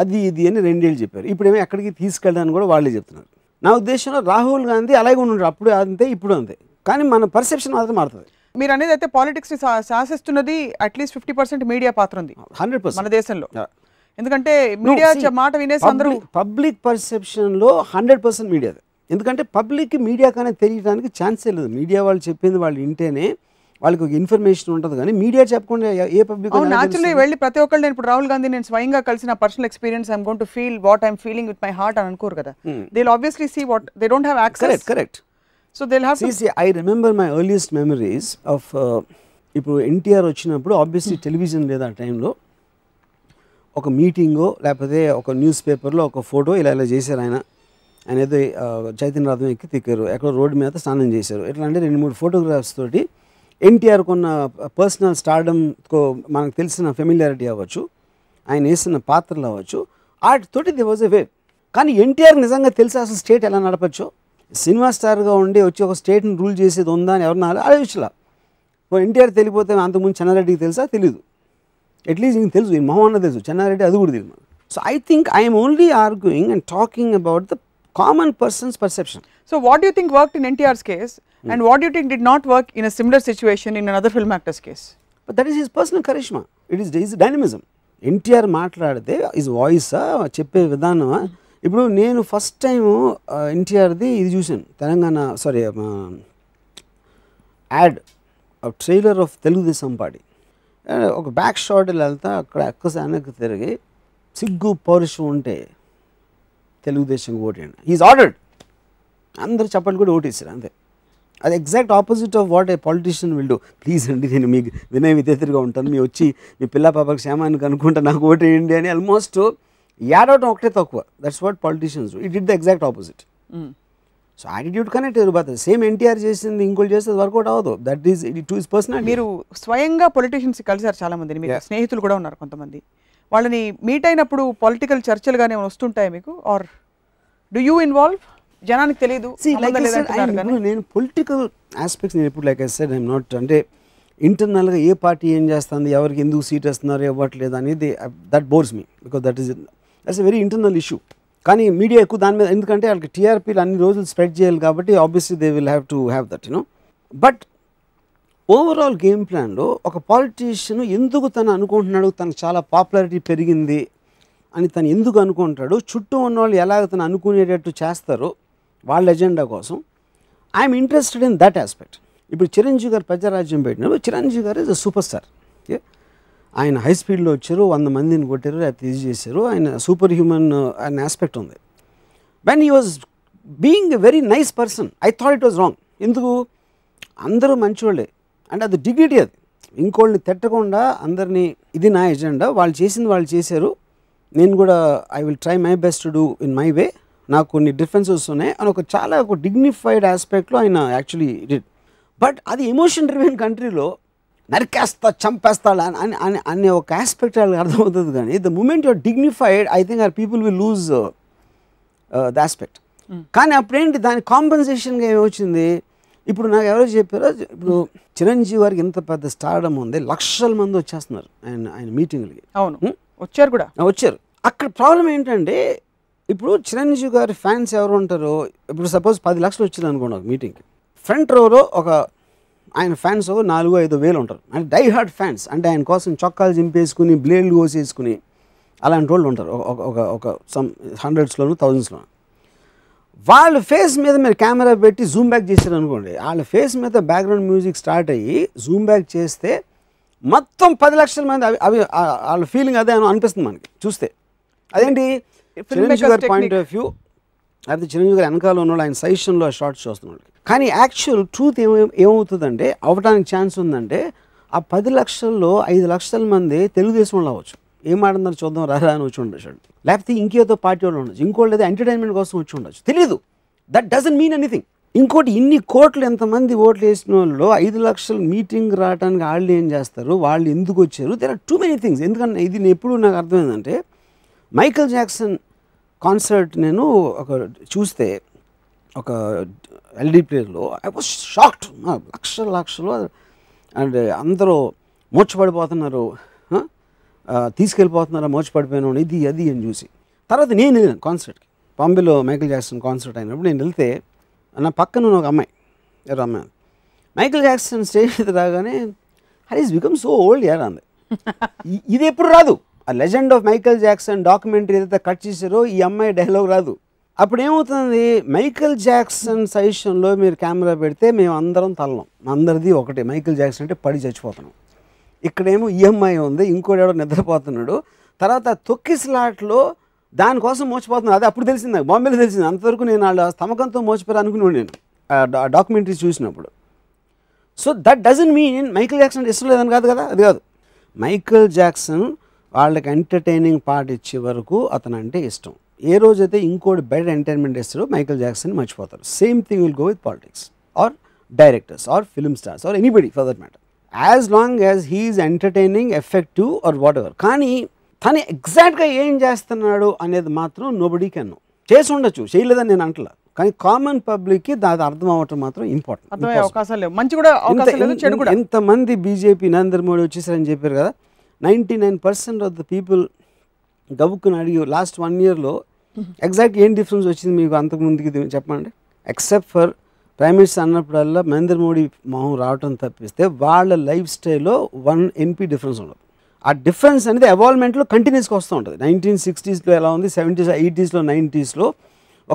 అది ఇది అని రెండేళ్ళు చెప్పారు ఇప్పుడేమో ఎక్కడికి తీసుకెళ్ళడానికి కూడా వాళ్ళే చెప్తున్నారు నా ఉద్దేశంలో రాహుల్ గాంధీ అలాగే ఉన్నాడు అప్పుడు అంతే ఇప్పుడు అంతే కానీ మన పర్సెప్షన్ మాత్రం మారుతుంది మీరు అనేది అయితే పాలిటిక్స్ని శాసిస్తున్నది అట్లీస్ట్ ఫిఫ్టీ పర్సెంట్ మీడియా పాత్ర ఉంది హండ్రెడ్ మన దేశంలో ఎందుకంటే మీడియా మాట వినేసి అందరూ పబ్లిక్ పర్సెప్షన్లో హండ్రెడ్ పర్సెంట్ మీడియా ఎందుకంటే పబ్లిక్ మీడియా కానీ తెలియడానికి ఛాన్సే లేదు మీడియా వాళ్ళు చెప్పింది వాళ్ళు వింటేనే వాళ్ళకి ఒక ఇన్ఫర్మేషన్ ఉంటుంది కానీ మీడియా చెప్పకుండా ఏ పబ్లిక్ నాచురల్లీ వెళ్ళి ప్రతి ఒక్కళ్ళు నేను ఇప్పుడు రాహుల్ గాంధీ నేను స్వయంగా కలిసిన personal experience I'm gonna feel what I'm feeling with my heart అని అనుకోరు కదా they obviously see what they don't have access correct so they have see I remember my earliest memories of ఇప్పుడు ఎన్టీఆర్ వచ్చినప్పుడు obviously television hmm. లేదు ఆ టైంలో ఒక మీటింగో లేకపోతే ఒక న్యూస్ పేపర్లో ఒక ఫోటో ఇలా ఇలా చేశారు ఆయన ఆయన అయితే చైతన్య ఎక్కి తిక్కారు ఎక్కడో రోడ్డు మీద స్నానం చేశారు ఎట్లా అంటే రెండు మూడు ఫోటోగ్రాఫ్స్ తోటి ఎన్టీఆర్ కొన్న పర్సనల్ స్టార్డంతో మనకు తెలిసిన ఫెమిలియారిటీ అవ్వచ్చు ఆయన వేసిన పాత్రలు అవ్వచ్చు వాటితోటి ది వాజ్ ఎ వే కానీ ఎన్టీఆర్ నిజంగా తెలిసి అసలు స్టేట్ ఎలా నడపచ్చు సినిమా స్టార్గా ఉండి వచ్చి ఒక స్టేట్ని రూల్ చేసేది ఉందా అని ఎవరినా ఆలోచించలా ఇప్పుడు ఎన్టీఆర్ తెలియపోతే అంతకుముందు చెన్నారెడ్డికి తెలుసా తెలియదు అట్లీస్ట్ ఇంక తెలుసు మొహం అన్న తెలుసు చెన్నారెడ్డి అది కూడా తెలియదు so I think I'm only arguing and talking about the common person's perception. So, what do you think worked in NTR's case mm. and what do you think did not work in a similar situation in another film actor's case? But that is his personal charisma, it is his dynamism. NTR మాట్లాడితే is voice చెప్పే విధానం ఇప్పుడు నేను first time ఎన్టీఆర్ది ఇది చూశాను Telangana sorry ad trailer of Telugu Desam party ఒక back shot వెళ్తా అక్కడ అక్కసానికి తిరిగి సిగ్గు పౌరుషం ఉంటే తెలుగుదేశంకి ఓటేయండి ఈజ్ ఆర్డర్డ్ అందరూ చెప్పండి కూడా ఓటేసారు అంతే అది exact opposite of what a politician will do please అండి నేను మీకు వినయ విధేతగా ఉంటాను మీ వచ్చి మీ పిల్ల పాపకి క్షేమానికి అనుకుంటా నాకు ఓటేయండి అని ఆల్మోస్ట్ ఏడవటం ఒకటే తక్కువ that's what politicians it it the exact opposite so attitude connect ఎదురుపోతుంది సేమ్ ఎన్టీఆర్ చేసింది ఇంకోటి చేస్తే వర్కౌట్ అవ్వదు that is it is personal మీరు స్వయంగా పొలిటీషియన్స్ కలిసారు చాలా మందిని స్నేహితులు కూడా ఉన్నారు కొంతమంది వాళ్ళని మీట్ అయినప్పుడు పొలిటికల్ చర్చలు కానీ వస్తుంటాయి మీకు ఆర్ డూ యూ ఇన్వాల్వ్ జనానికి తెలియదు నేను పొలిటికల్ ఆస్పెక్ట్స్ నేను ఎప్పుడు లైక్ సార్ ఐమ్ నాట్ అంటే ఇంటర్నల్గా ఏ పార్టీ ఏం చేస్తుంది ఎవరికి ఎందుకు సీట్ వస్తున్నారు ఇవ్వట్లేదు అనేది that bores me because that is that's a very internal issue కానీ మీడియా ఎక్కువ దాని మీద ఎందుకంటే వాళ్ళకి టీఆర్పీలు అన్ని రోజులు స్ప్రెడ్ చేయాలి కాబట్టి obviously they will have to have that no but overall game ప్లాన్లో ఒక పాలిటీషియన్ ఎందుకు తను అనుకుంటున్నాడు తనకు చాలా పాపులారిటీ పెరిగింది అని తను ఎందుకు అనుకుంటాడు చుట్టూ ఉన్న వాళ్ళు ఎలాగ తను అనుకునేటట్టు చేస్తారు వాళ్ళ ఎజెండా కోసం I'm interested in that aspect ఇప్పుడు చిరంజీవి గారు ప్రజారాజ్యం పెట్టినప్పుడు Chiranjeevi garu is a super star ఆయన హై స్పీడ్లో వచ్చారు వంద మందిని కొట్టారు అది ఇది చేశారు ఆయన సూపర్ హ్యూమన్ ఆయన ఆస్పెక్ట్ ఉంది when he was being a very nice person I thought it was wrong ఎందుకు అందరూ మంచివాళ్ళే అండ్ అది డిగ్నిటీ అది ఇంకోళ్ళని తిట్టకుండా అందరినీ ఇది నా ఎజెండా వాళ్ళు చేసింది వాళ్ళు చేశారు నేను కూడా I will try my best do in my way నాకు కొన్ని డిఫరెన్సెస్ ఉన్నాయి అని ఒక చాలా ఒక డిగ్నిఫైడ్ ఆస్పెక్ట్లో ఆయన యాక్చువల్లీ ఇట్ బట్ అది ఎమోషన్ డ్రివెన్ కంట్రీలో నరికేస్తా చంపేస్తా అని అని అనే ఒక ఆస్పెక్ట్ వాళ్ళకి అర్థమవుతుంది కానీ the moment your dignified I think our people will lose the aspect కానీ అప్పుడేంటి దాని కాంపెన్సేషన్గా ఏమొచ్చింది ఇప్పుడు నాకు ఎవరో చెప్పారో ఇప్పుడు చిరంజీవి వారికి ఇంత పెద్ద స్టార్డమ్ ఉంది లక్షల మంది వచ్చేస్తున్నారు ఆయన ఆయన మీటింగ్లకి అవును వచ్చారు కూడా వచ్చారు అక్కడ ప్రాబ్లం ఏంటంటే ఇప్పుడు చిరంజీవి గారి ఫ్యాన్స్ ఎవరు ఉంటారో ఇప్పుడు సపోజ్ పది లక్షలు వచ్చారు అనుకోండి ఒక మీటింగ్కి ఫ్రంట్ రోలో ఒక ఆయన ఫ్యాన్స్ నాలుగు ఐదు వేలు ఉంటారు అంటే డై హార్డ్ ఫ్యాన్స్ అంటే ఆయన కోసం చొక్కాలు చింపేసుకుని బ్లేడ్లు కోసేసుకుని అలాంటి వాళ్ళు ఉంటారు ఒక ఒక సమ్ హండ్రెడ్స్లోను థౌజండ్స్లోను వాళ్ళ ఫేస్ మీద మీరు కెమెరా పెట్టి జూమ్ బ్యాక్ చేశారు అనుకోండి వాళ్ళ ఫేస్ మీద బ్యాక్గ్రౌండ్ మ్యూజిక్ స్టార్ట్ అయ్యి జూమ్ బ్యాక్ చేస్తే మొత్తం పది లక్షల మంది అవి అవి వాళ్ళ ఫీలింగ్ అదే అనిపిస్తుంది మనకి చూస్తే అదేంటి చిరంజీవి గారి పాయింట్ ఆఫ్ వ్యూ అయితే చిరంజీవి గారు వెనకాల ఉన్నవాళ్ళు ఆయన సజెషన్లో షార్ట్స్ చూస్తున్నాడు కానీ యాక్చువల్ ట్రూత్ ఏమ ఏమవుతుందంటే అవ్వడానికి ఛాన్స్ ఉందంటే ఆ పది లక్షల్లో ఐదు లక్షల మంది తెలుగుదేశం వాళ్ళు అవ్వచ్చు ఏం మాట్లాడుతున్నారు చూద్దాం రారా అని వచ్చి ఉండొచ్చాడు లేకపోతే ఇంకేదో పార్టీ వాళ్ళు ఉండొచ్చు ఇంకోటి లేదా ఎంటర్టైన్మెంట్ కోసం వచ్చి ఉండొచ్చు తెలియదు దట్ డజన్ మీన్ ఎనీథింగ్ ఇంకోటి ఇన్ని కోట్లు ఎంతమంది ఓట్లు వేసిన వాళ్ళు ఐదు లక్షలు మీటింగ్ రావడానికి వాళ్ళు ఏం చేస్తారు వాళ్ళు ఎందుకు వచ్చారు there are too many things ఎందుకంటే ఇది ఎప్పుడు నాకు అర్థమైందంటే మైకల్ జాక్సన్ కాన్సర్ట్ నేను ఒక చూస్తే ఒక ఎల్డీ ప్లేయర్లో ఐ వాజ్ షాక్డ్ లక్షల లక్షలు అండ్ అందరూ మూర్చపడిపోతున్నారు తీసుకెళ్ళిపోతున్నారా మోచిపడిపోయాను ఇది అది అని చూసి తర్వాత నేను వెళ్ళాను కాన్సర్ట్కి బాంబేలో మైకిల్ జాక్సన్ కాన్సర్ట్ అయినప్పుడు నేను వెళ్తే నా పక్కన ఒక అమ్మాయి ఎవరు అమ్మాయి మైకిల్ జాక్సన్ స్టేజ్ మీద రాగానే హరీస్ బికమ్ సో ఓల్డ్ యార్ అంది ఇది ఎప్పుడు రాదు ఆ legend of Michael Jackson documentary ఏదైతే కట్ చేశారో ఈ అమ్మాయి డైలాగ్ రాదు అప్పుడు ఏమవుతుంది మైకిల్ జాక్సన్ సజెషన్లో మీరు కెమెరా పెడితే మేము అందరం తల్లం అందరిది ఒకటే మైకిల్ జాక్సన్ అంటే పడి చచ్చిపోతున్నాం ఇక్కడేమో ఈఎంఐ e ఉంది ఇంకోటి ఎవడో నిద్రపోతున్నాడు తర్వాత తొక్కి స్లాట్లో దానికోసం మోసిపోతున్నాడు అది అప్పుడు తెలిసింది నాకు బాంబేలో తెలిసింది అంతవరకు నేను వాళ్ళ స్తమకంతో మోసిపోయారు అనుకున్నాను నేను డాక్యుమెంటరీ చూసినప్పుడు so that doesn't mean Michael Jackson ఇష్టం లేదని కాదు కదా అది కాదు మైకిల్ జాక్సన్ వాళ్ళకి ఎంటర్టైనింగ్ పార్ట్ ఇచ్చే వరకు అతను అంటే ఇష్టం ఏ రోజైతే ఇంకోటి బెడ్ ఎంటర్టైన్మెంట్ ఇస్తారో మైకిల్ జాక్సన్ మర్చిపోతారు same thing will go with politics or directors or film stars or anybody for that matter as long as he's entertaining effective or whatever కానీ తను ఎగ్జాక్ట్గా ఏం చేస్తున్నాడు అనేది మాత్రం నోబడీ కెన్ చేసి ఉండొచ్చు చేయలేదని నేను అంటలా కానీ కామన్ పబ్లిక్కి దాని అర్థం అవ్వటం మాత్రం ఇంపార్టెంట్ ఎంతమంది బీజేపీ నరేంద్ర మోడీ వచ్చేసారని చెప్పారు కదా ninety nine percent of the people గబుక్కుని అడిగి లాస్ట్ వన్ ఇయర్లో ఎగ్జాక్ట్ ఏం డిఫరెన్స్ వచ్చింది మీకు అంతకు ముందుకి చెప్పండి ఎక్సెప్ట్ ఫర్ ప్రైమ్ మినిస్టర్ అన్నప్పుడల్లా నరేంద్ర మోడీ మొహం రావటం తప్పిస్తే వాళ్ళ లైఫ్ స్టైల్లో వన్ ఎన్పీ డిఫరెన్స్ ఉండదు ఆ డిఫరెన్స్ అనేది ఎవాల్వ్మెంట్లో కంటిన్యూస్గా వస్తూ ఉంటుంది నైన్టీన్ సిక్స్టీస్లో ఎలా ఉంది సెవెంటీస్ ఎయిటీస్లో నైంటీస్లో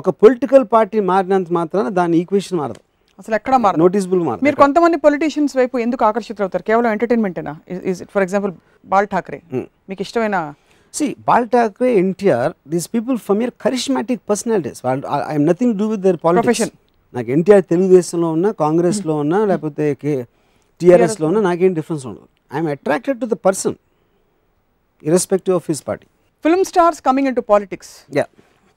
ఒక పొలిటికల్ పార్టీ మారినంత మాత్రాన దాని ఈక్వేషన్ మారదు అసలు ఎక్కడ మారదు నోటీస్బుల్ మారదు మీరు కొంతమంది పొలిటీషియన్స్ వైపు ఎందుకు అవుతారు కేవలం ఎంటర్టైన్మెంటేనా is it for example Bal Thackeray hmm. మీకు ఇష్టమైన సి Bal Thackeray NTR these people from are charismatic personalities వాళ్ళు I'm nothing do with their politician నాకు ఎన్టీఆర్ తెలుగుదేశంలో ఉన్నా కాంగ్రెస్లో ఉన్నా లేకపోతే టీఆర్ఎస్లో ఉన్నా నాకేం డిఫరెన్స్ ఉండదు I'm attracted to the person irrespective of his party film stars coming into politics yeah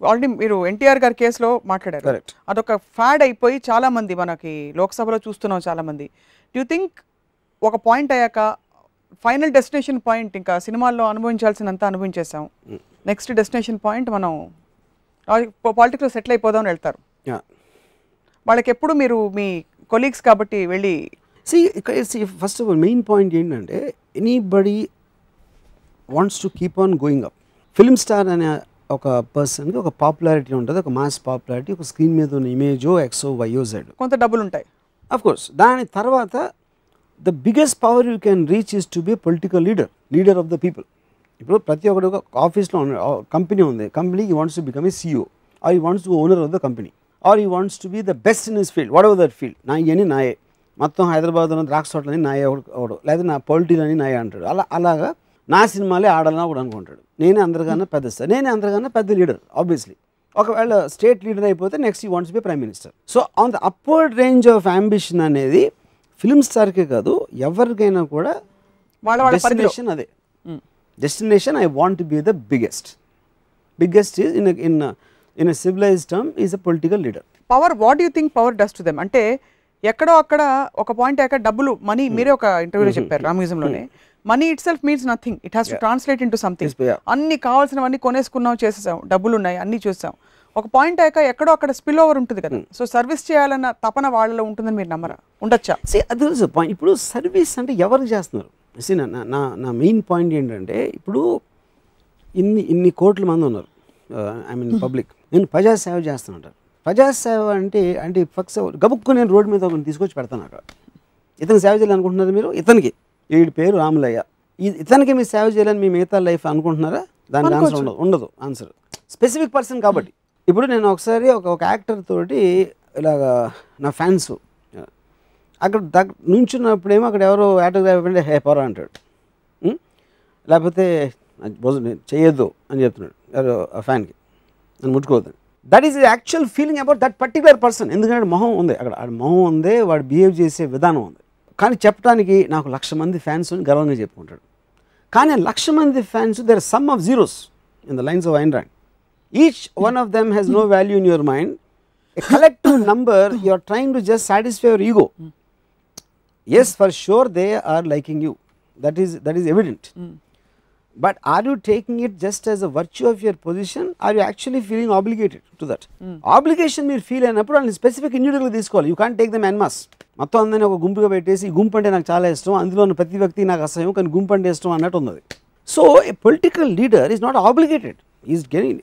already మీరు ఎన్టీఆర్ గారి కేసులో మాట్లాడారు అదొక ఫ్యాడ్ అయిపోయి చాలామంది మనకి లోక్సభలో చూస్తున్నాం చాలామంది డూ థింక్ ఒక పాయింట్ అయ్యాక ఫైనల్ డెస్టినేషన్ పాయింట్ ఇంకా సినిమాల్లో అనుభవించాల్సినంత అనుభవించేసాం నెక్స్ట్ డెస్టినేషన్ పాయింట్ మనం పాలిటిక్స్లో సెటిల్ అయిపోదామని వెళ్తారు వాళ్ళకి ఎప్పుడు మీరు మీ కొలీగ్స్ కాబట్టి వెళ్ళి see first of all main point ఏంటంటే anybody wants to keep on going up film star అనే ఒక పర్సన్కి ఒక పాపులారిటీ ఉంటుంది ఒక మాస్ పాపులారిటీ ఒక స్క్రీన్ మీద ఉన్న ఇమేజో ఎక్సో వైయో జెడ్ కొంత డబ్బులు ఉంటాయి అఫ్ కోర్స్ దాని తర్వాత the biggest power you can reach is to be political leader leader of the people ఇప్పుడు ప్రతి ఒక్కరు ఆఫీస్లో కంపెనీ ఉంది company he wants to become a CEO I wants to owner of the company or he wants to be the best in his field whatever that field నా అని నాయే మొత్తం హైదరాబాద్ ఉన్న ద్రాక్ష తోటలని నాయ ఒకడు లేదా నా పొలిటీలని నాయ అంటాడు అలా అలాగా నా సినిమాలే ఆడాలని ఒకడు అనుకుంటాడు నేనే అందరికన్నా పెద్ద సార్ నేనే అందరికన్నా పెద్ద లీడర్ ఆబ్వియస్లీ ఒకవేళ స్టేట్ లీడర్ అయిపోతే next you wants be prime minister so on the upward range of ambition అనేది ఫిల్మ్ స్టార్కే కాదు ఎవరికైనా కూడా డెస్టినేషన్ అదే destination I want be the biggest biggest is in in in civilize term is a political leader power what you think power does them అంటే ఎక్కడో అక్కడ ఒక పాయింట్ అక్కడ డబ్బులు మనీ hmm. మీరే ఒక ఇంటర్వ్యూలో hmm. చెప్పారు ఆ మ్యూజియంలోనే money itself means nothing it has to translate into something అన్ని కావాల్సినవన్నీ కొనేసుకున్నాం చేసేసాం డబ్బులు ఉన్నాయి అన్నీ చూసాం ఒక పాయింట్ అయ్యాక ఎక్కడో అక్కడ స్పిల్ ఓవర్ ఉంటుంది కదా సో hmm. సర్వీస్ చేయాలన్న తపన వాళ్ళలో ఉంటుందని మీరు నమ్మరా ఉండొచ్చా అది పాయింట్ ఇప్పుడు సర్వీస్ అంటే ఎవరు చేస్తున్నారు నా నా మెయిన్ పాయింట్ ఏంటంటే ఇప్పుడు ఇన్ని ఇన్ని కోట్ల మంది ఉన్నారు ఐ మీన్ పబ్లిక్ నేను ప్రజాసేవ చేస్తున్నాను ప్రజాసేవ అంటే అంటే ఫక్స్ గబుక్కు నేను రోడ్డు మీద ఒకరిని తీసుకొచ్చి పెడతాను అక్కడ ఇతను సేవ చేయాలనుకుంటున్నారు మీరు ఇతనికి వీడి పేరు రాములయ్య ఇతనికి మీరు సేవ చేయాలని మీ మిగతా లైఫ్ అనుకుంటున్నారా దానికి ఆన్సర్ ఉండదు ఉండదు ఆన్సర్ స్పెసిఫిక్ పర్సన్ కాబట్టి ఇప్పుడు నేను ఒకసారి ఒక ఒక యాక్టర్ తోటి ఇలాగ నా ఫ్యాన్స్ అక్కడ దగ్గ నుంచున్నప్పుడేమో అక్కడ ఎవరో ఆటోగ్రాఫ్ అంటే హే పొర అంటాడు లేకపోతే భోజనం చేయొద్దు అని చెప్తున్నాడు ఎవరు ఆ ఫ్యాన్కి అని ముట్టుకోవద్దు that is actual feeling about that particular person ఎందుకంటే మొహం ఉంది అక్కడ ఆ మొహం ఉంది వాడు బిహేవ్ చేసే విధానం ఉంది కానీ చెప్పడానికి నాకు లక్ష మంది ఫ్యాన్స్ అని గర్వంగా చెప్పుకుంటాడు కానీ లక్ష మంది fans their sum of zeros in the lines of Ayn Rand each one of them has no value in your mind a collective number you are trying to just satisfy your ego yes for sure they are liking you that is that is evident but are you taking it just as a virtue of your position are you actually feeling obligated to that mm. మీరు feel అయినప్పుడు వాళ్ళని specific ఇండివిజువల్గా తీసుకోవాలి you can take the man mass మొత్తం అందరినీ ఒక గుంపుగా పెట్టేసి గుంపు అంటే నాకు చాలా ఇష్టం అందులో ఉన్న ప్రతి వ్యక్తి నాకు అసహ్యం కానీ గుంపు అంటే ఇష్టం అన్నట్టు ఉన్నది so a political leader is not obligated is gaining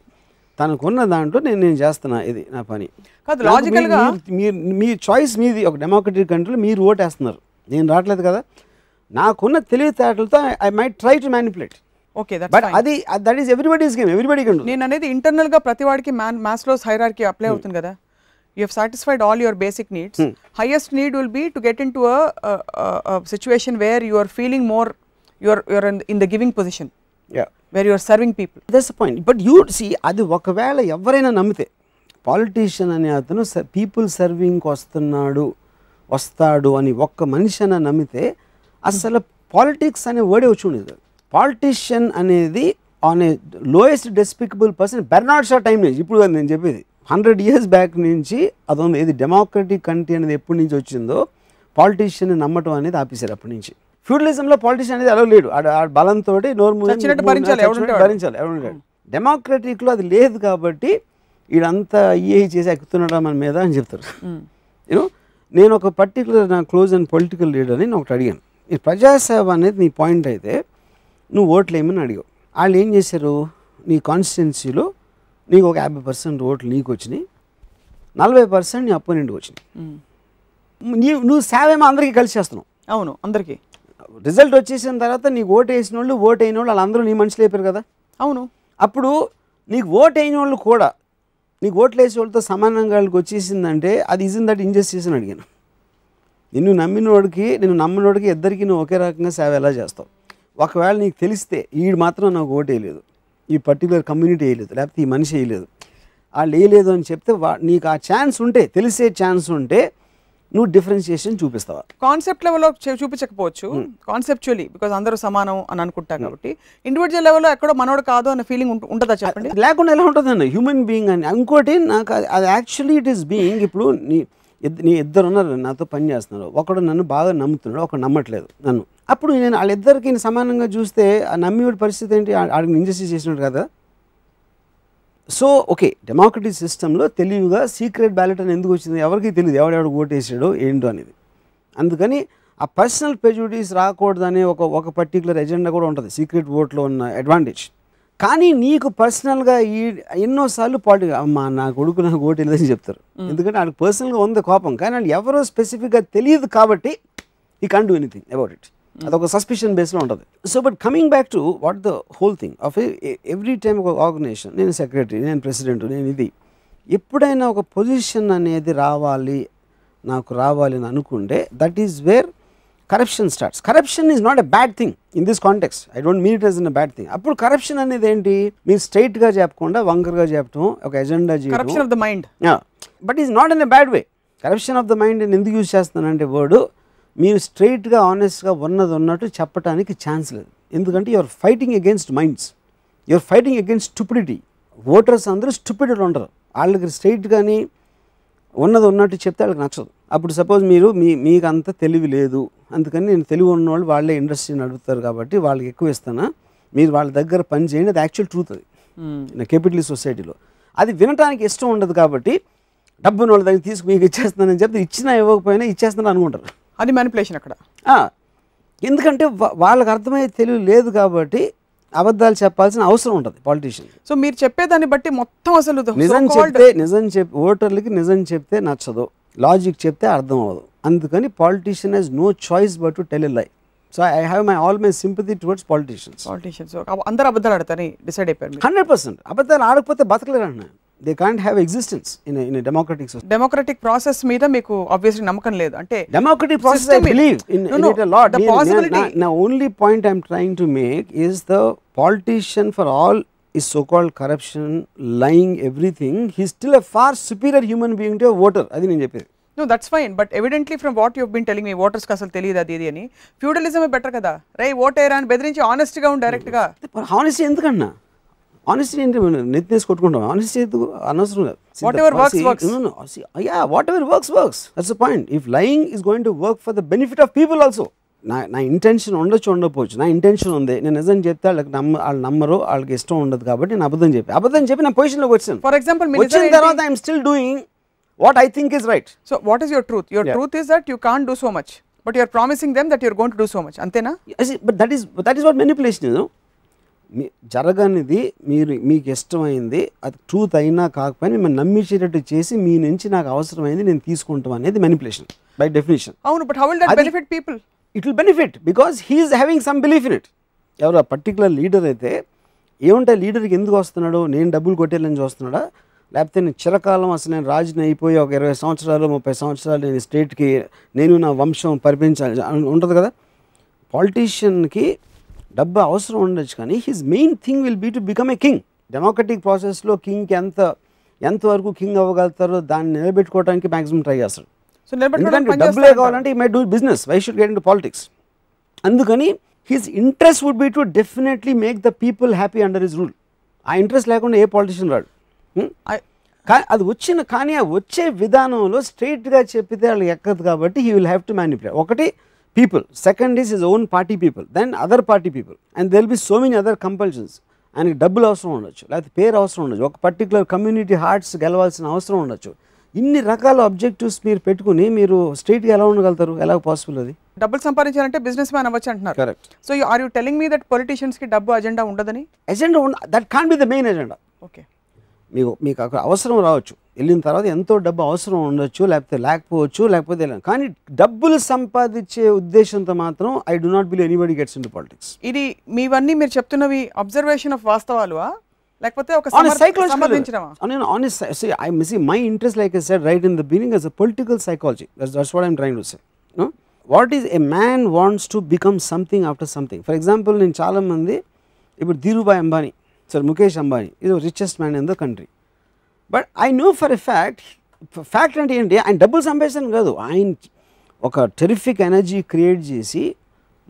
తనకున్న దాంట్లో నేను నేను చేస్తున్నా ఇది నా పని కాదు లాజికల్గా మీరు మీ చాయిస్ మీది ఒక డెమోక్రటిక్ కంట్రీలో మీరు ఓటేస్తున్నారు నేను రావట్లేదు కదా నాకున్న తెలివితేటలతో I might try to manipulate okay but అది that is everybody's game everybody can నేను అనేది ఇంటర్నల్ గా ప్రతి వాడికి మాస్లోస్ అప్లై hmm. అవుతుంది కదా you have satisfied all your basic needs highest need will be to get into situation where you are feeling more your your in the giving position where you're serving people that's point but you see అది ఒకవేళ ఎవరైనా నమ్మితే politician అనే అతను people సర్వింగ్కి వస్తున్నాడు వస్తాడు అని ఒక్క మనిషి అని నమ్మితే అసలు పాలిటిక్స్ hmm. అనే వర్డే వచ్చి ఉండేది పాలిటీషియన్ అనేది on a lowest despicable person Bernard Shaw time నుంచి ఇప్పుడు నేను చెప్పేది హండ్రెడ్ ఇయర్స్ బ్యాక్ నుంచి అదొంది ఏది డెమోక్రటిక్ కంట్రీ అనేది ఎప్పటి నుంచి వచ్చిందో పాలిటీషియన్ నమ్మటం అనేది ఆపేశారు అప్పటి నుంచి ఫ్యూడలిజంలో పాలిటీషియన్ అనేది అలా లేడు బలంతో నోర్ము భరించాలి ఎవరు డెమోక్రటిక్లో అది లేదు కాబట్టి వీడంతా ఈఏ చేసి ఎక్కుతున్నాడా మన మీద అని చెప్తారు యూనో నేను ఒక పర్టికులర్ నా క్లోజ్ అండ్ పొలిటికల్ అని నేను ఒకటి అడిగాను ఈ ప్రజాసేవ అనేది నీ పాయింట్ అయితే నువ్వు ఓట్లు ఏమని అడిగావు వాళ్ళు ఏం చేశారు నీ కాన్స్టిట్యున్సీలో నీకు ఒక యాభై పర్సెంట్ ఓట్లు నీకు వచ్చినాయి నలభై పర్సెంట్ నీ అపోనెంట్ వచ్చినాయి నీ నువ్వు ఏమో అందరికీ కలిసి చేస్తున్నావు అవును అందరికీ రిజల్ట్ వచ్చేసిన తర్వాత నీకు ఓటు వేసిన వాళ్ళు ఓటు అయిన వాళ్ళు వాళ్ళందరూ నీ మనుషులు అయిపోయారు కదా అవును అప్పుడు నీకు ఓటు అయిన వాళ్ళు కూడా నీకు ఓట్లు వేసే వాళ్ళతో సమానంగా వాళ్ళకి వచ్చేసిందంటే అది ఇజన్ దట్ ఇంజస్టిస్ అని అడిగాను నిన్ను నమ్మినోడికి నేను నమ్మినోడికి ఇద్దరికి నువ్వు ఒకే రకంగా సేవ ఎలా చేస్తావు ఒకవేళ నీకు తెలిస్తే వీడు మాత్రం నాకు ఓటు వేయలేదు ఈ పర్టికులర్ కమ్యూనిటీ వేయలేదు లేకపోతే ఈ మనిషి వేయలేదు వాళ్ళు వేయలేదు అని చెప్తే నీకు ఆ ఛాన్స్ ఉంటే తెలిసే ఛాన్స్ ఉంటే నువ్వు డిఫరెన్షియేషన్ చూపిస్తావా కాన్సెప్ట్ లెవెల్లో చూపించకపోవచ్చు కాన్సెప్చువలీ hmm. బికాజ్ అందరూ సమానం అని అనుకుంటాం hmm. కాబట్టి ఇండివిజువల్ లెవెల్లో ఎక్కడో మనోడు కాదు అనే ఫీలింగ్ ఉంటుందా చెప్పండి లేకుండా ఎలా ఉంటుందండి హ్యూమన్ బీయింగ్ అని ఇంకోటి నాకు అది యాక్చువల్లీ ఇట్ ఈస్ బీయింగ్ ఇప్పుడు నీ నీ ఇద్దరు ఉన్నారు నాతో పని చేస్తున్నారు ఒకడు నన్ను బాగా నమ్ముతున్నాడు ఒకడు నమ్మట్లేదు నన్ను అప్పుడు నేను వాళ్ళిద్దరికి సమానంగా చూస్తే ఆ నమ్మివాడి పరిస్థితి ఏంటి ఆడికి ఇంజస్ట్ చేసినాడు కదా సో ఓకే డెమోక్రటిక్ సిస్టంలో తెలివిగా సీక్రెట్ బ్యాలెట్ అని ఎందుకు వచ్చింది ఎవరికి తెలియదు ఎవడెవడు ఓటేసాడో ఏంటో అనేది అందుకని ఆ పర్సనల్ ప్రెజుడీస్ రాకూడదని ఒక ఒక పర్టికులర్ ఎజెండా కూడా ఉంటుంది సీక్రెట్ ఓట్లో ఉన్న అడ్వాంటేజ్ కానీ నీకు పర్సనల్గా ఈ ఎన్నోసార్లు పాలిటిక్ అమ్మా నా కొడుకు నాకు ఓటు వెళ్ళదని చెప్తారు ఎందుకంటే వాళ్ళకి పర్సనల్గా ఉంది కోపం కానీ వాళ్ళు ఎవరో స్పెసిఫిక్గా తెలియదు కాబట్టి ఈ కండ్ ఎనీథింగ్ అబౌట్ ఇట్ అదొక సస్పిషన్ బేస్లో ఉంటుంది so but coming back to what the whole thing of every time ఒక ఆర్గనైజేషన్ నేను సెక్రటరీ నేను ప్రెసిడెంట్ నేను ఇది ఎప్పుడైనా ఒక పొజిషన్ అనేది రావాలి నాకు రావాలి అని అనుకుంటే that is where corruption starts corruption is not a bad thing in this context I don't mean it is in bad thing అప్పుడు కరప్షన్ అనేది ఏంటి మీరు స్ట్రైట్గా చెప్పకుండా వంకర్గా చెప్పడం ఒక agenda mind but is not in a bad way corruption of the mind నేను ఎందుకు యూజ్ చేస్తానంటే వర్డ్ మీరు స్ట్రైట్గా ఆనెస్ట్గా ఉన్నది ఉన్నట్టు చెప్పడానికి ఛాన్స్ లేదు ఎందుకంటే your fighting against minds your fighting against stupidity voters అందరూ స్టూపిడిటీ ఉండరు వాళ్ళకి స్ట్రైట్ కానీ ఉన్నది ఉన్నట్టు చెప్తే వాళ్ళకి నచ్చదు అప్పుడు సపోజ్ మీరు మీ మీకు అంత తెలివి లేదు అందుకని నేను తెలివి ఉన్నవాళ్ళు వాళ్ళే ఇండస్ట్రీని అడుగుతారు కాబట్టి వాళ్ళకి ఎక్కువ ఇస్తానా మీరు వాళ్ళ దగ్గర పని చేయండి అది యాక్చువల్ ట్రూత్ అది కేపిటల్ సొసైటీలో అది వినటానికి ఇష్టం ఉండదు కాబట్టి డబ్బును వాళ్ళ దగ్గర తీసుకు మీకు ఇచ్చేస్తున్నానని చెప్తే ఇచ్చినా ఇవ్వకపోయినా ఇచ్చేస్తున్నాను అనుకుంటారు అది మ్యానిపులేషన్ అక్కడ ఎందుకంటే వాళ్ళకి అర్థమయ్యే తెలివి లేదు కాబట్టి అబద్ధాలు చెప్పాల్సిన అవసరం ఉంటుంది పాలిటీషియన్ సో మీరు చెప్పేదాన్ని బట్టి మొత్తం అసలు నిజం చెప్తే నిజం చెప్ ఓటర్లకి నిజం చెప్తే నచ్చదు లాజిక్ చెప్తే అర్థం అవ్వదు అందుకని politician he's no choice but to tell lie so I have my all my sympathy towards politicians politicians అందరూ అబద్ధాలు ఆడతారని డిసైడ్ అయిపోయారు హండ్రెడ్ పర్సెంట్ అబద్ధాలు ఆడకపోతే బతకలేరు అన్నాను they can't have existence in in democratic society democratic process మీద మీకు ఆబ్వియస్లీ నమ్మకం లేదు అంటే democratic process I believe in in it a lot the now only point I am trying to make is the politician for all is so called corruption lying everything he is still a far superior human being to a voter అది నేను చెప్పేది no that's fine but evidently from what you've been telling me ఓటర్స్కి అసలు తెలియదు అది ఇది అని ఫ్యూడలిజమే better కదా రే ఓటేరా అని బెదిరించి ఆనెస్ట్గా ఉండి డైరెక్ట్గా హానెస్టీ ఎందుకన్నా ఆనెస్టీ ఏంటి మనం నెత్తి వేసి కొట్టుకుంటాం ఆనెస్టీ అనవసరం yeah whatever works works that's point if lying is going to work for the benefit of people also నా నా ఇంటెన్షన్ ఉండొచ్చు ఉండకపోవచ్చు నా ఇంటెన్షన్ ఉంది నేను నిజం చెప్తే వాళ్ళకి నమ్మ వాళ్ళు నమ్మరు వాళ్ళకి ఇష్టం ఉండదు కాబట్టి నేను అబద్ధం చెప్పి అబద్ధం చెప్పి నా పొజిషన్లోకి వచ్చాను ఫర్ ఎగ్జాంపుల్ వచ్చిన తర్వాత I'm still doing what I think is right so what is your truth your truth is that you can do so much but you're promising them that you're going to do so much అంతేనా but that is that is what manipulation మీ జరగనిది మీరు మీకు ఇష్టమైంది అది truth అయినా కాకపోయినా మిమ్మల్ని నమ్మించేటట్టు చేసి మీ నుంచి నాకు అవసరమైంది నేను తీసుకుంటాం అనేది మెనిపులేషన్ బై డెఫినేషన్ అవును but how will that benefit people it will benefit because he is having some belief in it ఎవరు పర్టికులర్ లీడర్ అయితే ఏముంటే లీడర్కి ఎందుకు వస్తున్నాడు నేను డబ్బులు కొట్టేయాలని చూస్తున్నాడా లేకపోతే నేను చిరకాలం అసలు నేను రాజుని అయిపోయి ఒక ఇరవై సంవత్సరాలు ముప్పై సంవత్సరాలు నేను స్టేట్కి నేను నా వంశం పరిపించాలి ఉంటుంది కదా పాలిటీషియన్కి డబ్బు అవసరం ఉండొచ్చు కానీ his main thing will be to become a king democratic ప్రాసెస్లో కింగ్కి ఎంత ఎంతవరకు కింగ్ అవ్వగలుగుతారో దాన్ని నిలబెట్టుకోవడానికి మాక్సిమం ట్రై చేస్తారు సో నిలబెట్టుకోవడానికి డబ్బులే కావాలంటే ఈ may do business why should get in politics అందుకని his interest would be to definitely make the people happy under his rule ఆ ఇంట్రెస్ట్ లేకుండా ఏ పాలిటిషియన్ రాడు hmm? అది వచ్చిన కానీ ఆ వచ్చే విధానంలో స్ట్రైట్గా చెప్పితే వాళ్ళు ఎక్కదు కాబట్టి he will have to manipulate ఒకటి people, second is his own party people, then other party people and there will be so many other compulsions ఆయనకి డబ్బులు అవసరం ఉండొచ్చు లేకపోతే పేరు అవసరం ఉండొచ్చు ఒక పర్టికులర్ కమ్యూనిటీ హార్ట్స్ గెలవాల్సిన అవసరం ఉండొచ్చు ఇన్ని రకాల అబ్జెక్టివ్స్ మీరు పెట్టుకుని మీరు స్ట్రీట్ ఎలా ఉండగలుగుతారు ఎలా పాసిబుల్ అది డబ్బులు సంపాదించాలంటే బిజినెస్ మ్యాన్ అవ్వచ్చు అంటున్నారు correct so are you telling me that పొలిటీషియన్స్కి డబ్బు అజెండా ఉండదని agenda that can be the main agenda okay మీకు మీకు అక్కడ అవసరం రావచ్చు వెళ్ళిన తర్వాత ఎంతో డబ్బు అవసరం ఉండొచ్చు లేకపోతే లేకపోవచ్చు లేకపోతే కానీ డబ్బులు సంపాదించే ఉద్దేశంతో మాత్రం I do not believe anybody gets in politics ఇది మీవన్నీ మీరు చెప్తున్నవి అబ్జర్వేషన్ ఆఫ్ వాస్తవాలు లేకపోతే ఒక my interest like said right in the beginning as a political psychology what is a man wants to become something after something for example నేను చాలామంది ఇప్పుడు ధీరుభాయ్ అంబానీ సార్ ముఖేష్ అంబానీ ఇది richest man in the country but I know for a fact fact అంటే ఏంటి ఆయన డబ్బులు సంపాదించడం కాదు ఆయన ఒక టెరిఫిక్ ఎనర్జీ క్రియేట్ చేసి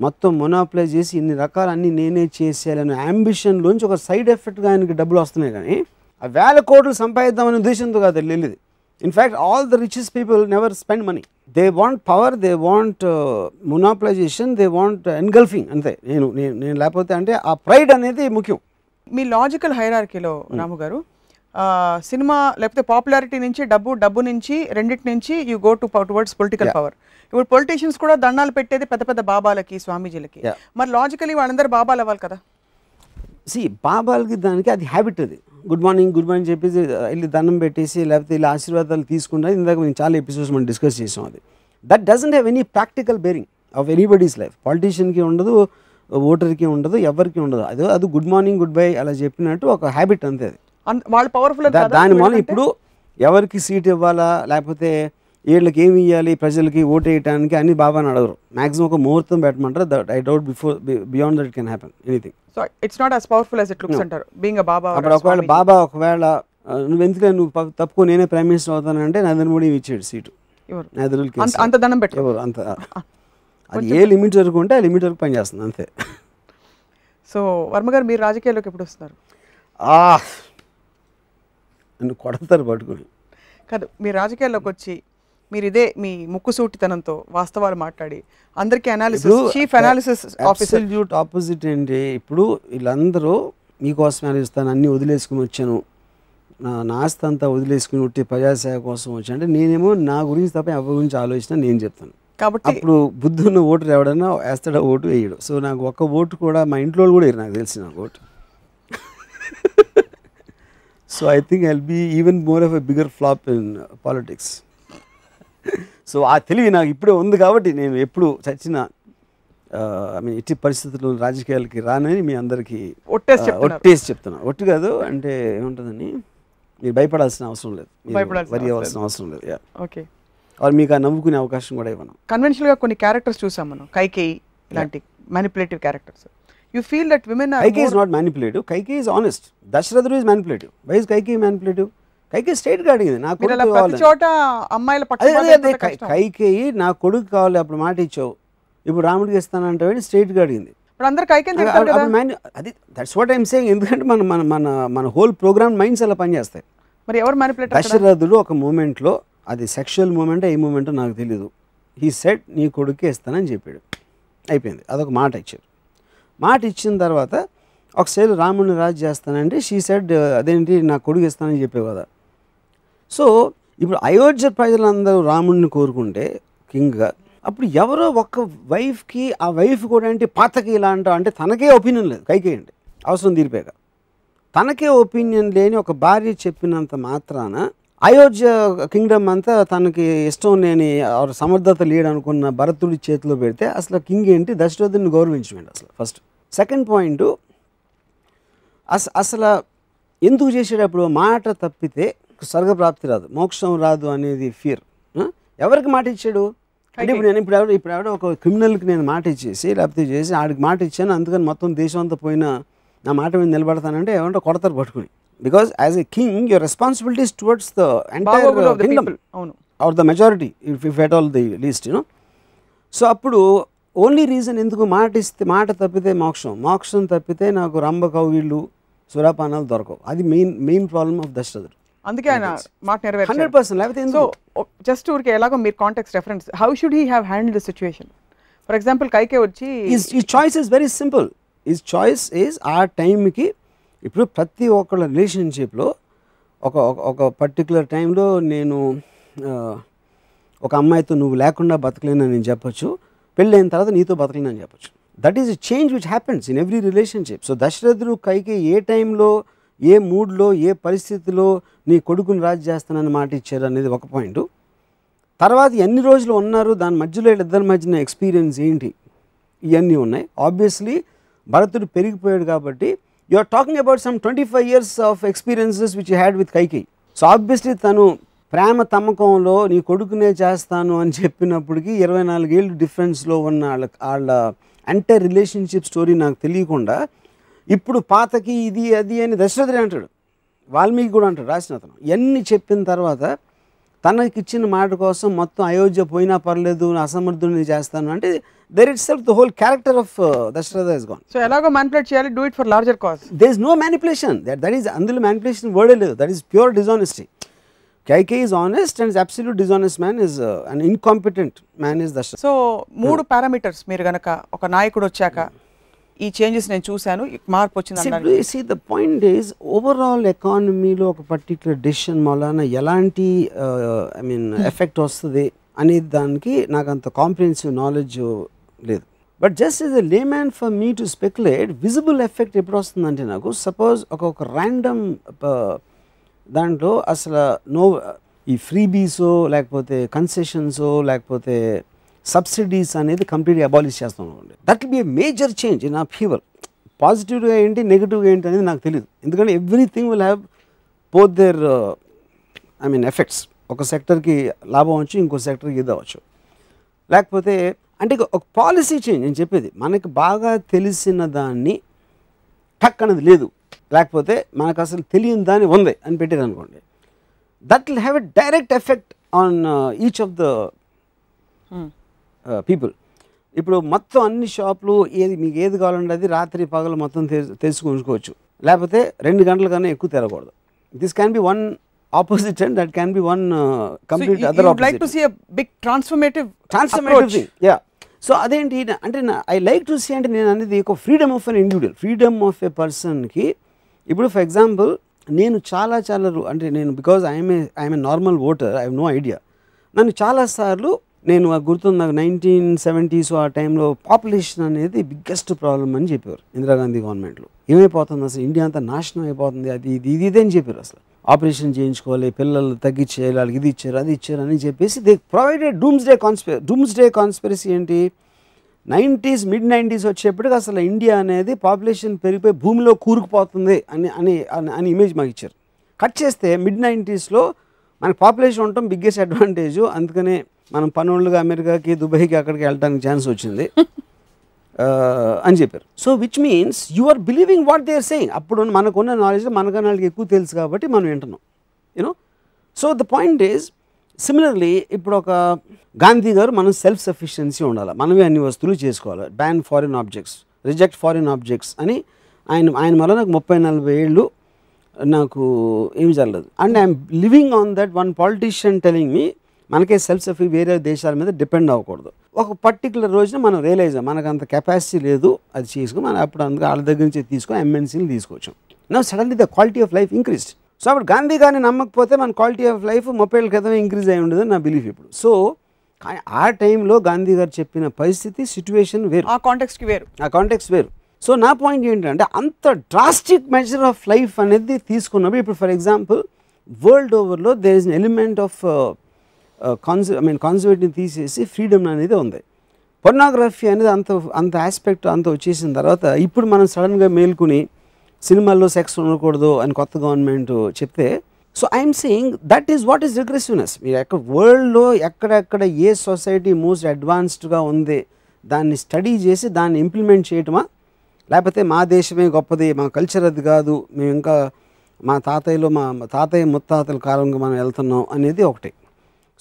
మొత్తం మొనాప్లై చేసి ఇన్ని రకాలన్నీ నేనే చేసేయాలనే అంబిషన్లోంచి ఒక సైడ్ ఎఫెక్ట్గా ఆయనకి డబ్బులు వస్తున్నాయి కానీ ఆ వేల కోట్లు సంపాదిద్దామనే ఉద్దేశంతో కాదు వెళ్ళేది in fact all the riches people never spend money they want power they want monopolization they want engulfing అంతే నేను నేను లేకపోతే అంటే ఆ ప్రైడ్ అనేది ముఖ్యం మీ లాజికల్ హైరార్కీలో hmm. రాము గారు సినిమా లేకపోతే పాపులారిటీ నుంచి డబ్బు డబ్బు నుంచి రెండింటి నుంచి you go to towards political power ఇప్పుడు పొలిటీషియన్స్ కూడా దండాలు పెట్టేది పెద్ద పెద్ద బాబాలకి స్వామీజీలకి మరి లాజికలీ వాళ్ళందరూ బాబాలు అవ్వాలి కదా సి బాబాలకి దానికి అది హ్యాబిట్ అది గుడ్ మార్నింగ్ గుడ్ మార్నింగ్ చెప్పేసి వెళ్ళి దండం పెట్టేసి లేకపోతే ఇలా ఆశీర్వాదాలు తీసుకున్నా ఇందాక మేము చాలా ఎపిసోడ్స్ మనం డిస్కస్ చేసాం అది that doesn't have any practical bearing of anybody's life పాలిటీషియన్కి ఉండదు ఓటర్కి ఉండదు ఎవరికి ఉండదు అదే అది గుడ్ మార్నింగ్ గుడ్ బై అలా చెప్పినట్టు ఒక హ్యాబిట్ అంతే అది వాళ్ళు పవర్ఫుల్ దాని మూలం ఇప్పుడు ఎవరికి సీట్ ఇవ్వాలా లేకపోతే వీళ్ళకి ఏమి ఇవ్వాలి ప్రజలకి ఓటు వేయడానికి అన్ని బాబా అని అడగరు మాక్సిమం ఒక ముహూర్తం పెట్టమంటారు that I doubt before beyond that can happen anything so it's not as powerful as it looks అంటారు బీయింగ్ బాబా అప్పుడు ఒకవేళ బాబా ఒకవేళ నువ్వు ఎందుకు నువ్వు తప్పు నేనే ప్రైమ్ మినిస్టర్ అవుతానంటే నరేంద్ర మోడీ ఇచ్చాడు సీటు అంత దండం పెట్టారు అంత అది ఏ లిమిట్ వరకు ఉంటే ఆ లిమిట్ వరకు పనిచేస్తుంది అంతే సో వర్మ గారు మీరు రాజకీయాల్లోకి ఎప్పుడు వస్తున్నారు నన్ను కొడతారు పట్టుకుని కాదు మీ రాజకీయాల్లోకి వచ్చి మీరు ఇదే మీ సూటితనంతో వాస్తవాలు మాట్లాడి అందరికీ analysis chief analysis absolute opposite ఏంటి ఇప్పుడు వీళ్ళందరూ మీకోసం ఆలోచిస్తాను అన్నీ వదిలేసుకుని వచ్చాను నా నాస్తి అంతా వదిలేసుకుని ఉట్టి ప్రజాసేవ కోసం వచ్చాను అంటే నేనేమో నా గురించి తప్ప ఎవరి గురించి ఆలోచన నేను చెప్తాను కాబట్టి ఇప్పుడు బుద్ధున్న ఓటు ఎవడన్నా వేస్తాడో ఓటు వేయడు సో నాకు ఒక్క ఓటు కూడా మా ఇంట్లో కూడా నాకు తెలిసిన vote So I think I'll be even more of a bigger flop in uh, politics. So ఆ తెలివి నాకు ఇప్పుడే ఉంది కాబట్టి నేను ఎప్పుడు చచ్చిన ఐ మీన్ ఎట్టి పరిస్థితుల్లో రాజకీయాలకి రానని మీ అందరికీ ఒట్టేసి ఒట్టేసి చెప్తున్నా ఒట్టు కాదు అంటే ఏముంటుందని మీరు భయపడాల్సిన అవసరం లేదు వరి అవ్వాల్సిన అవసరం లేదు ఓకే వాళ్ళు మీకు ఆ నవ్వుకునే అవకాశం కూడా ఇవ్వను కన్వెన్షనల్గా కొన్ని క్యారెక్టర్స్ చూసాం మనం కైకేయి ఇలాంటి manipulative characters you feel that women are Kaike is not manipulative. Kaike is honest. Dashradu is manipulative. Why is Kaike manipulative? Kaikeyi స్టేట్ గాడిగింది నా కొడుకు కావాలి చోట అమ్మాయిల పక్కన కైకే నా కొడుకు కావాలి అప్పుడు మాట ఇచ్చావు ఇప్పుడు రాముడికి ఇస్తానంటే స్టేట్ గాడిగింది ఇప్పుడు అందరు కైకే అది దట్స్ వాట్ ఐమ్ సేయింగ్ ఎందుకంటే మన మన మన మన హోల్ ప్రోగ్రామ్ మైండ్స్ అలా పనిచేస్తాయి మరి ఎవరు మ్యానిపులేట్ దశరథుడు ఒక మూమెంట్లో అది సెక్షువల్ మూమెంట్ ఏ మూమెంటో నాకు తెలియదు ఈ సెట్ నీ కొడుకే ఇస్తానని చెప్పాడు అయిపోయింది అదొక మాట ఇచ్చారు మాట ఇచ్చిన తర్వాత ఒక శైలు రాముడిని రాజు చేస్తానండి షీ సెడ్ అదేంటి నా కొడుకు ఇస్తానని చెప్పే కదా సో ఇప్పుడు అయోధ్య ప్రజలందరూ రాముడిని కోరుకుంటే కింగ్గా అప్పుడు ఎవరో ఒక వైఫ్కి ఆ వైఫ్ కూడా అంటే పాతకి ఇలా అంటాం అంటే తనకే ఒపీనియన్ లేదు కైకేయండి అవసరం తీరిపోయాక తనకే ఒపీనియన్ లేని ఒక భార్య చెప్పినంత మాత్రాన అయోధ్య కింగ్డమ్ అంతా తనకి ఇష్టం లేని సమర్థత లేడు అనుకున్న భరతుడి చేతిలో పెడితే అసలు కింగ్ ఏంటి దశరథుని గౌరవించమండి అసలు ఫస్ట్ సెకండ్ పాయింట్ అస అసలు ఎందుకు చేసేటప్పుడు మాట తప్పితే స్వర్గప్రాప్తి రాదు మోక్షం రాదు అనేది ఫియర్ ఎవరికి మాట ఇచ్చాడు అంటే ఇప్పుడు నేను ఇప్పుడు ఎవడో ఇప్పుడు ఎవడో ఒక క్రిమినల్కి నేను మాట ఇచ్చేసి లేకపోతే చేసి ఆడికి మాట ఇచ్చాను అందుకని మొత్తం దేశం అంతా పోయినా నా మాట మీద నిలబడతానంటే ఏమంటే కొడతారు పట్టుకుని because as a king your responsibilities towards the entire kingdom uh, the kingdom people. If no. or the majority if, if so అప్పుడు ఓన్లీ రీజన్ ఎందుకు మాట ఇస్తే మాట తప్పితే మోక్షం మోక్షం తప్పితే నాకు రంభ కౌగిళ్ళు సురాపానాలు దొరకవు అది మెయిన్ మెయిన్ ప్రాబ్లమ్ ఆఫ్ దశరథుడు అందుకే ఆయన మాట నెరవేర్ హండ్రెడ్ పర్సెంట్ లేకపోతే సో జస్ట్ ఊరికి ఎలాగో మీరు context reference how should he have handle the situation for example Kaikeyi వచ్చి ఈ చాయిస్ ఇస్ వెరీ సింపుల్ ఈ చాయిస్ ఈజ్ ఆ టైంకి ఇప్పుడు ప్రతి ఒక్కళ్ళ రిలేషన్షిప్లో ఒక ఒక పర్టికులర్ టైంలో నేను ఒక అమ్మాయితో నువ్వు లేకుండా బతకలేనని నేను చెప్పొచ్చు పెళ్ళైన తర్వాత నీతో బతకలేనని చెప్పొచ్చు that is a change which happens in every relationship so దశరథుడు కైకి ఏ టైంలో ఏ మూడ్లో ఏ పరిస్థితిలో నీ కొడుకుని రాజు చేస్తానని మాట ఇచ్చారు అనేది ఒక పాయింట్ తర్వాత ఎన్ని రోజులు ఉన్నారు దాని మధ్యలో ఇద్దరి మధ్యన ఎక్స్పీరియన్స్ ఏంటి ఇవన్నీ ఉన్నాయి ఆబ్వియస్లీ భరతుడు పెరిగిపోయాడు కాబట్టి you are talking about some twenty five years of experiences which had with Kaikeyi. So obviously తను ప్రేమ తమ్మకంలో నీ కొడుకునే చేస్తాను అని చెప్పినప్పటికీ ఇరవై నాలుగేళ్ళు డిఫరెన్స్లో ఉన్న వాళ్ళ వాళ్ళ అంటే రిలేషన్షిప్ స్టోరీ నాకు తెలియకుండా ఇప్పుడు పాతకి ఇది అది అని దశరథుడే అంటాడు వాల్మీకి కూడా అంటాడు రాసిన అతను ఇవన్నీ చెప్పిన తర్వాత తనకిచ్చిన మాట కోసం మొత్తం అయోధ్య పోయినా పర్లేదు అసమర్థుని చేస్తాను అంటే there itself the whole character of Dasharatha is gone so ఎలాగో మ్యానిపులేట్ చేయాలి do it for larger cause is no manipulation that that is అందులో మ్యానిపులేషన్ వర్డ్ లేదు that is pure dishonesty Kaikeyi is honest and absolute dishonest man is and incompetent man is Dasharatha so మూడు parameters మీరు కనుక ఒక నాయకుడు వచ్చాక hmm. ఈ changes నేను చూశాను మార్పు వచ్చింది ద పాయింట్ ఈజ్ ఓవరాల్ ఎకానమీలో ఒక పర్టికులర్ డిసిషన్ మౌలానా ఎలాంటి ఐ మీన్ ఎఫెక్ట్ వస్తుంది అనే దానికి నాకు అంత కాంప్రిహెన్సివ్ నాలెడ్జ్ లేదు but just is a layman for me to speculate visible effect ఎప్పుడు వస్తుందంటే నాకు సపోజ్ ఒక ర్యాండమ్ uh, దాంట్లో అసలు నో ఈ ఫ్రీ బీసో లేకపోతే కన్సెషన్సో లేకపోతే సబ్సిడీస్ అనేది కంప్లీట్గా అబాలిష్ చేస్తాం అనుకోండి that will be a major change in ఆ ఫీవర్ పాజిటివ్గా ఏంటి నెగిటివ్గా ఏంటి అనేది నాకు తెలియదు ఎందుకంటే everything will have both there I mean effects ఒక సెక్టర్కి లాభం అవచ్చు ఇంకో సెక్టర్కి ఇది అవ్వచ్చు లేకపోతే అంటే ఒక పాలసీ చేంజ్ నేను చెప్పేది మనకి బాగా తెలిసిన దాన్ని టక్ అనేది లేదు లేకపోతే మనకు అసలు తెలియని దాన్ని ఉంది అని పెట్టారు అనుకోండి that will have a direct effect on each of the people ఇప్పుడు మొత్తం అన్ని షాపులు ఏది మీకు ఏది కావాలంటే అది రాత్రి పగలు మొత్తం తెలుసుకు ఉంచుకోవచ్చు లేకపోతే రెండు గంటల కన్నా ఎక్కువ తెరకూడదు this can be one opposite and that can be one complete other like to see big transformative transformative thing yeah so అదేంటి అంటే ఐ లైక్ టు సీ అంటే నేను అనేది ఒక freedom of an individual freedom of a పర్సన్కి ఇప్పుడు for example నేను చాలా చాలా అంటే నేను because I'm I'm a normal voter I have no idea నన్ను చాలాసార్లు నేను ఆ గుర్తుంది నాకు నైన్టీన్ సెవెంటీస్ ఆ టైంలో పాపులేషన్ అనేది బిగ్గెస్ట్ ప్రాబ్లం అని చెప్పారు ఇందిరాగాంధీ గవర్నమెంట్లో ఏమైపోతుంది అసలు ఇండియా అంతా నాశనం అయిపోతుంది అది ఇది ఇది ఇదే అని చెప్పారు అసలు ఆపరేషన్ చేయించుకోవాలి పిల్లలు తగ్గించేయాలి వాళ్ళకి ఇది ఇచ్చారు అది ఇచ్చారు అని చెప్పేసి they provided doomsday conspiracy doomsday conspiracy ఏంటి నైంటీస్ మిడ్ నైంటీస్ వచ్చేప్పటికి అసలు ఇండియా అనేది పాపులేషన్ పెరిగిపోయి భూమిలో కూరుకుపోతుంది అని అని అని ఇమేజ్ మాకు ఇచ్చారు కట్ చేస్తే మిడ్ నైంటీస్లో మనకి పాపులేషన్ ఉండటం బిగ్గెస్ట్ అడ్వాంటేజు అందుకనే మనం పనులుగా అమెరికాకి దుబాయ్కి అక్కడికి వెళ్ళడానికి ఛాన్స్ వచ్చింది అని చెప్పారు so which means you are believing what they are saying అప్పుడు మనకున్న నాలెడ్జ్ మనకన్నా వాళ్ళకి ఎక్కువ తెలుసు కాబట్టి మనం వింటున్నాం you know so the point is similarly ఇప్పుడు ఒక గాంధీ గారు మనం సెల్ఫ్ సఫిషియన్సీ ఉండాలి మనమే అన్ని వస్తువులు చేసుకోవాలి ban foreign objects reject foreign objects అని ఆయన ఆయన వల్ల నాకు ముప్పై నలభై ఏళ్ళు నాకు ఏమి జరగలేదు and I'm living on that one politician telling me మనకే సెల్ఫ్ సఫీ వేరే దేశాల మీద డిపెండ్ అవ్వకూడదు ఒక పర్టికులర్ రోజున మనం రియలైజ్ మనకు అంత కెపాసిటీ లేదు అది చేసుకుని మనం అప్పుడు అందుకు వాళ్ళ దగ్గర నుంచి తీసుకొని ఎంఎన్సీని తీసుకొచ్చాం నా suddenly the quality of life increase so అప్పుడు గాంధీ గారిని నమ్మకపోతే మన క్వాలిటీ ఆఫ్ లైఫ్ ముప్పై ఏళ్ళ క్రితమే ఇంక్రీజ్ అయి ఉండదు నా బిలీఫ్ ఇప్పుడు సో ఆ టైంలో గాంధీ గారు చెప్పిన పరిస్థితి సిచ్యువేషన్ వేరు ఆ కాంటెక్స్కి వేరు ఆ కాంటెక్స్ వేరు సో నా పాయింట్ ఏంటంటే అంత డ్రాస్టిక్ మెజర్ ఆఫ్ లైఫ్ అనేది తీసుకున్నప్పుడు ఇప్పుడు ఫర్ ఎగ్జాంపుల్ వరల్డ్ ఓవర్లో దేర్ ఇస్ ఎలిమెంట్ ఆఫ్ కాన్సర్ ఐ మీన్ కాన్సర్వేటివ్ తీసేసి ఫ్రీడమ్ అనేది ఉంది పొర్నాగ్రఫీ అనేది అంత అంత ఆస్పెక్ట్ అంత వచ్చేసిన తర్వాత ఇప్పుడు మనం సడన్గా మేల్కొని సినిమాల్లో సెక్స్ ఉండకూడదు అని కొత్త గవర్నమెంట్ చెప్తే so I'm saying that is what is regressiveness మీరు ఎక్కడ వరల్డ్లో ఎక్కడెక్కడ ఏ సొసైటీ మోస్ట్ అడ్వాన్స్డ్గా ఉంది దాన్ని స్టడీ చేసి దాన్ని ఇంప్లిమెంట్ చేయటమా లేకపోతే మా దేశమే గొప్పది మా కల్చర్ అది కాదు మేము ఇంకా మా తాతయ్యలో మా తాతయ్య ముత్తాతల కాలంగా మనం వెళ్తున్నాం అనేది ఒకటి